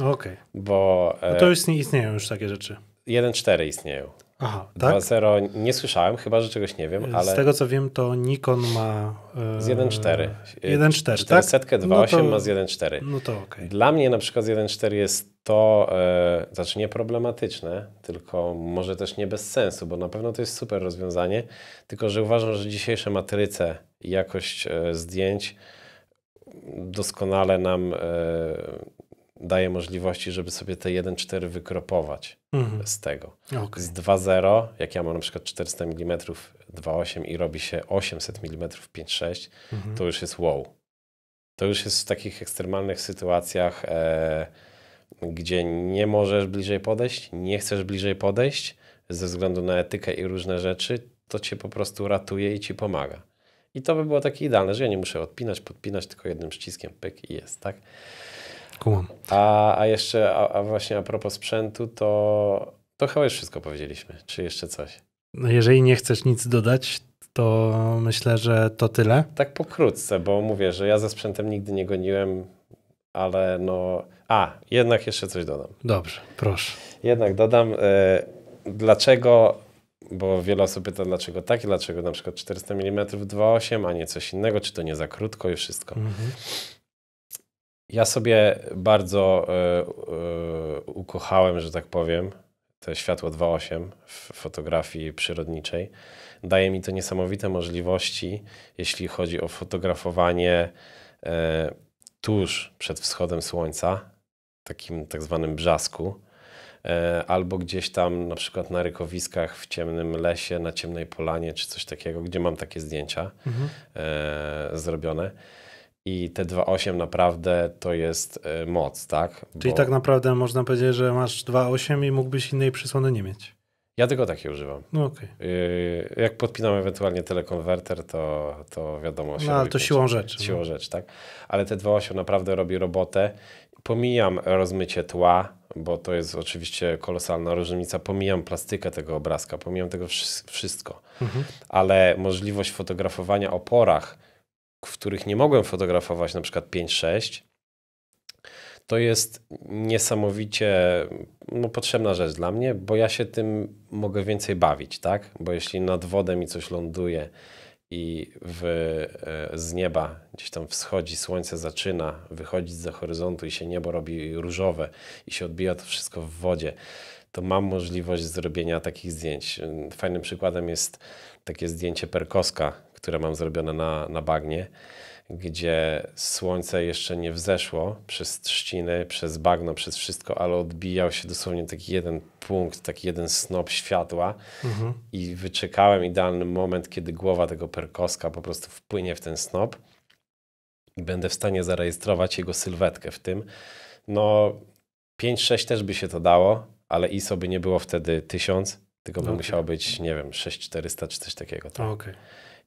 No okej. Okay. Bo... No to e, już nie istnieją już takie rzeczy. 1.4 istnieją. Aha, tak? 2.0 nie słyszałem, chyba że czegoś nie wiem, ale... Z tego co wiem, to Nikon ma... E, z 1.4. 1.4, tak? Setkę 2.8 no to... ma z 1.4. No to okej. Okay. Dla mnie na przykład z 1.4 jest to, yy, znaczy nie problematyczne, tylko może też nie bez sensu, bo na pewno to jest super rozwiązanie, tylko że uważam, że dzisiejsze matryce i jakość zdjęć doskonale nam daje możliwości, żeby sobie te 1,4 wykropować mhm. z tego. Okay. Z 2,0, jak ja mam na przykład 400 mm 2,8 i robi się 800 mm 5,6, mhm. to już jest wow. To już jest w takich ekstremalnych sytuacjach, e, gdzie nie możesz bliżej podejść, nie chcesz bliżej podejść ze względu na etykę i różne rzeczy, to cię po prostu ratuje i ci pomaga. I to by było takie idealne, że ja nie muszę odpinać, podpinać, tylko jednym przyciskiem pyk i jest, tak? Kumam. A, a jeszcze, a, a właśnie a propos sprzętu, to, to chyba już wszystko powiedzieliśmy. Czy jeszcze coś? No jeżeli nie chcesz nic dodać, to myślę, że to tyle. Tak pokrótce, bo mówię, że ja ze sprzętem nigdy nie goniłem, ale no... A, jednak jeszcze coś dodam. Dobrze, proszę. Jednak dodam, y, dlaczego, bo wiele osób pyta dlaczego tak i dlaczego na przykład 400 mm 2.8, a nie coś innego, czy to nie za krótko i wszystko. Mhm ja sobie bardzo y, y, ukochałem, że tak powiem, to światło 2.8 w fotografii przyrodniczej. Daje mi to niesamowite możliwości, jeśli chodzi o fotografowanie y, tuż przed wschodem słońca, takim tak zwanym brzasku, albo gdzieś tam na przykład na rykowiskach w ciemnym lesie, na ciemnej polanie czy coś takiego, gdzie mam takie zdjęcia mhm. zrobione i te 2.8 naprawdę to jest e, moc, tak? Bo... Czyli tak naprawdę można powiedzieć, że masz 2.8 i mógłbyś innej przysłony nie mieć. Ja tylko takie używam. No okej. Y, jak podpinam ewentualnie telekonwerter, to, to wiadomo. Się no ale to siłą rzeczy. Siłą no. rzeczy, tak. Ale te 2.8 naprawdę robi robotę. Pomijam rozmycie tła, bo to jest oczywiście kolosalna różnica. Pomijam plastykę tego obrazka, pomijam tego wszystko. Mhm. Ale możliwość fotografowania o porach, w których nie mogłem fotografować, na przykład 5-6, to jest niesamowicie no, potrzebna rzecz dla mnie, bo ja się tym mogę więcej bawić, tak? Bo jeśli nad wodę mi coś ląduje i w, e, z nieba gdzieś tam wschodzi, słońce zaczyna wychodzić za horyzontu i się niebo robi różowe i się odbija to wszystko w wodzie, to mam możliwość zrobienia takich zdjęć. Fajnym przykładem jest takie zdjęcie perkoska, które mam zrobione na, na bagnie, gdzie słońce jeszcze nie wzeszło przez trzciny, przez bagno, przez wszystko, ale odbijał się dosłownie taki jeden punkt, taki jeden snop światła mhm. i wyczekałem idealny moment, kiedy głowa tego perkoska po prostu wpłynie w ten snop i będę w stanie zarejestrować jego sylwetkę w tym. No 5-6 też by się to dało, ale ISO by nie było wtedy 1000, tylko by okay. No. musiało być, nie wiem, 6400 czy coś takiego. Tak? Okay.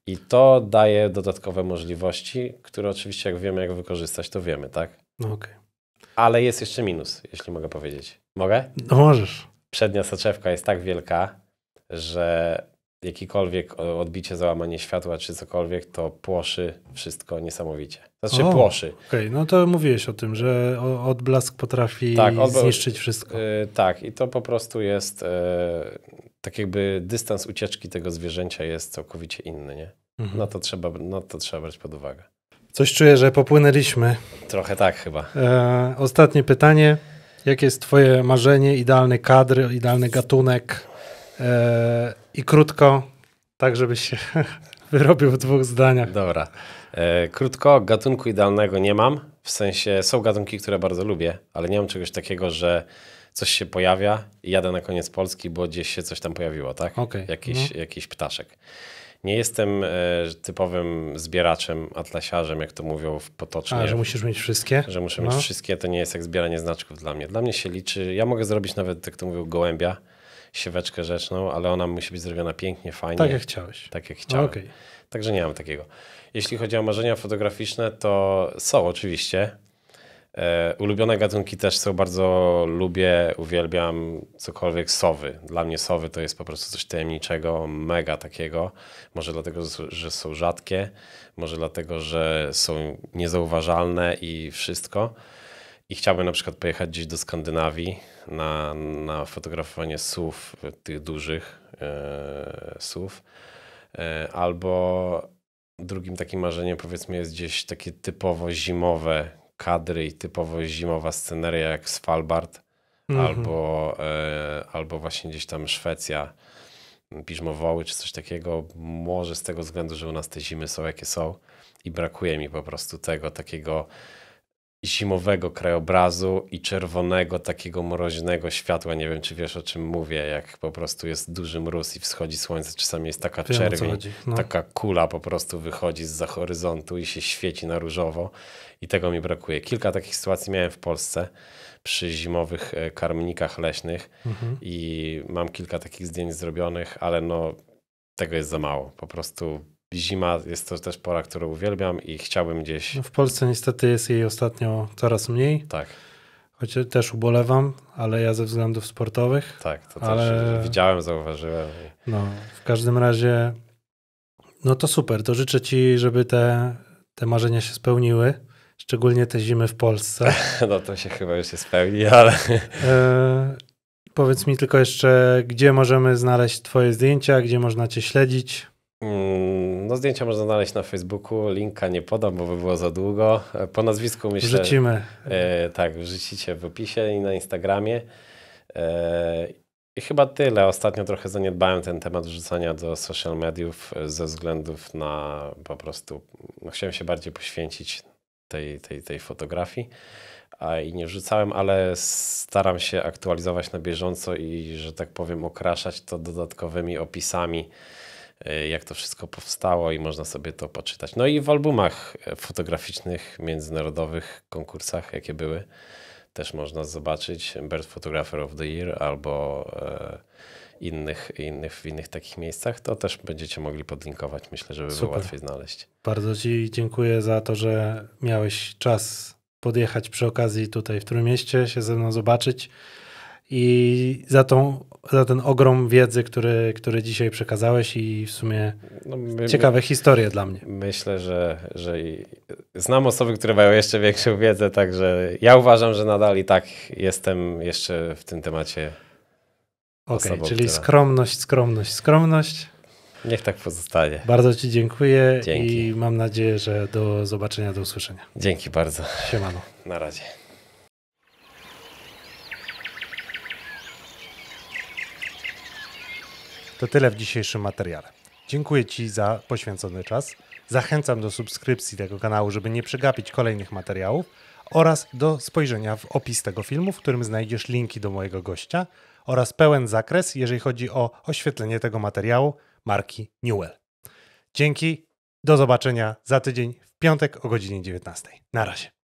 I to daje dodatkowe możliwości, które oczywiście, jak wiemy, jak wykorzystać, to wiemy, tak? No okej. Okay. Ale jest jeszcze minus, jeśli mogę powiedzieć. Mogę? No możesz. Przednia soczewka jest tak wielka, że jakikolwiek odbicie, załamanie światła czy cokolwiek, to płoszy wszystko niesamowicie. Znaczy o, płoszy. Okej, okay. no to mówiłeś o tym, że odblask potrafi tak, odbl zniszczyć wszystko. Yy, tak, i to po prostu jest... Yy, tak jakby dystans ucieczki tego zwierzęcia jest całkowicie inny, nie? Mhm. No, to trzeba, no to trzeba brać pod uwagę. Coś czuję, że popłynęliśmy. Trochę tak chyba. E, ostatnie pytanie. Jakie jest twoje marzenie, idealny kadr, idealny gatunek? E, I krótko, tak żebyś się wyrobił w dwóch zdaniach. Dobra. E, krótko, gatunku idealnego nie mam. W sensie są gatunki, które bardzo lubię, ale nie mam czegoś takiego, że coś się pojawia i jadę na koniec Polski, bo gdzieś się coś tam pojawiło, tak? Okay. Jakiś, no. jakiś ptaszek. Nie jestem e, typowym zbieraczem, atlasiarzem, jak to mówią w potocznie. A, że musisz mieć wszystkie? Że muszę no. mieć wszystkie, to nie jest jak zbieranie znaczków dla mnie. Dla mnie się liczy, ja mogę zrobić nawet, jak to mówił gołębia, sieweczkę rzeczną, ale ona musi być zrobiona pięknie, fajnie. Tak jak chciałeś. Tak jak chciałem. Okay. Także nie mam takiego. Jeśli chodzi o marzenia fotograficzne, to są oczywiście. E, ulubione gatunki też są bardzo lubię, uwielbiam cokolwiek sowy. Dla mnie sowy to jest po prostu coś tajemniczego, mega takiego. Może dlatego, że są rzadkie, może dlatego, że są niezauważalne i wszystko. I chciałbym na przykład pojechać gdzieś do Skandynawii na, na fotografowanie sów, tych dużych e, sów. E, albo drugim takim marzeniem powiedzmy jest gdzieś takie typowo zimowe kadry i typowo zimowa sceneria jak Svalbard mm albo, e, albo właśnie gdzieś tam Szwecja, piżmowoły czy coś takiego. Może z tego względu, że u nas te zimy są jakie są i brakuje mi po prostu tego takiego zimowego krajobrazu i czerwonego, takiego mroźnego światła. Nie wiem, czy wiesz, o czym mówię, jak po prostu jest duży mróz i wschodzi słońce. Czasami jest taka wiem, czerwień, no. taka kula po prostu wychodzi z horyzontu i się świeci na różowo i tego mi brakuje. Kilka takich sytuacji miałem w Polsce przy zimowych e, karmnikach leśnych mhm. i mam kilka takich zdjęć zrobionych, ale no tego jest za mało. Po prostu zima jest to też pora, którą uwielbiam i chciałbym gdzieś. No w Polsce niestety jest jej ostatnio coraz mniej. Tak. Choć też ubolewam, ale ja ze względów sportowych. Tak, to też ale... widziałem, zauważyłem. I... No, w każdym razie, no to super. To życzę Ci, żeby te, te marzenia się spełniły. Szczególnie te zimy w Polsce. No to się chyba już się spełni, ale. E, powiedz mi tylko jeszcze, gdzie możemy znaleźć Twoje zdjęcia, gdzie można Cię śledzić? Mm, no zdjęcia można znaleźć na Facebooku, linka nie podam, bo by było za długo. Po nazwisku myślę... Wrzucimy. E, tak, wrzucicie w opisie i na Instagramie. E, I chyba tyle. Ostatnio trochę zaniedbałem ten temat wrzucania do social mediów ze względów na po prostu... No, chciałem się bardziej poświęcić tej, tej, tej fotografii a i nie wrzucałem, ale staram się aktualizować na bieżąco i, że tak powiem, okraszać to dodatkowymi opisami Y, jak to wszystko powstało i można sobie to poczytać. No i w albumach e, fotograficznych, międzynarodowych konkursach, jakie były, też można zobaczyć Bird Photographer of the Year albo e, innych, innych, w innych takich miejscach, to też będziecie mogli podlinkować, myślę, żeby Super. było łatwiej znaleźć. Bardzo Ci dziękuję za to, że miałeś czas podjechać przy okazji tutaj w Trójmieście, się ze mną zobaczyć i za tą za ten ogrom wiedzy, który, który dzisiaj przekazałeś i w sumie no, my, ciekawe my, historie dla mnie. Myślę, że, że znam osoby, które mają jeszcze większą wiedzę, także ja uważam, że nadal i tak jestem jeszcze w tym temacie. Okej, okay, czyli która... skromność, skromność, skromność. Niech tak pozostanie. Bardzo Ci dziękuję Dzięki. i mam nadzieję, że do zobaczenia, do usłyszenia. Dzięki bardzo. Siemano. Na razie. To tyle w dzisiejszym materiale. Dziękuję Ci za poświęcony czas. Zachęcam do subskrypcji tego kanału, żeby nie przegapić kolejnych materiałów oraz do spojrzenia w opis tego filmu, w którym znajdziesz linki do mojego gościa oraz pełen zakres, jeżeli chodzi o oświetlenie tego materiału marki Newell. Dzięki, do zobaczenia za tydzień w piątek o godzinie 19. Na razie.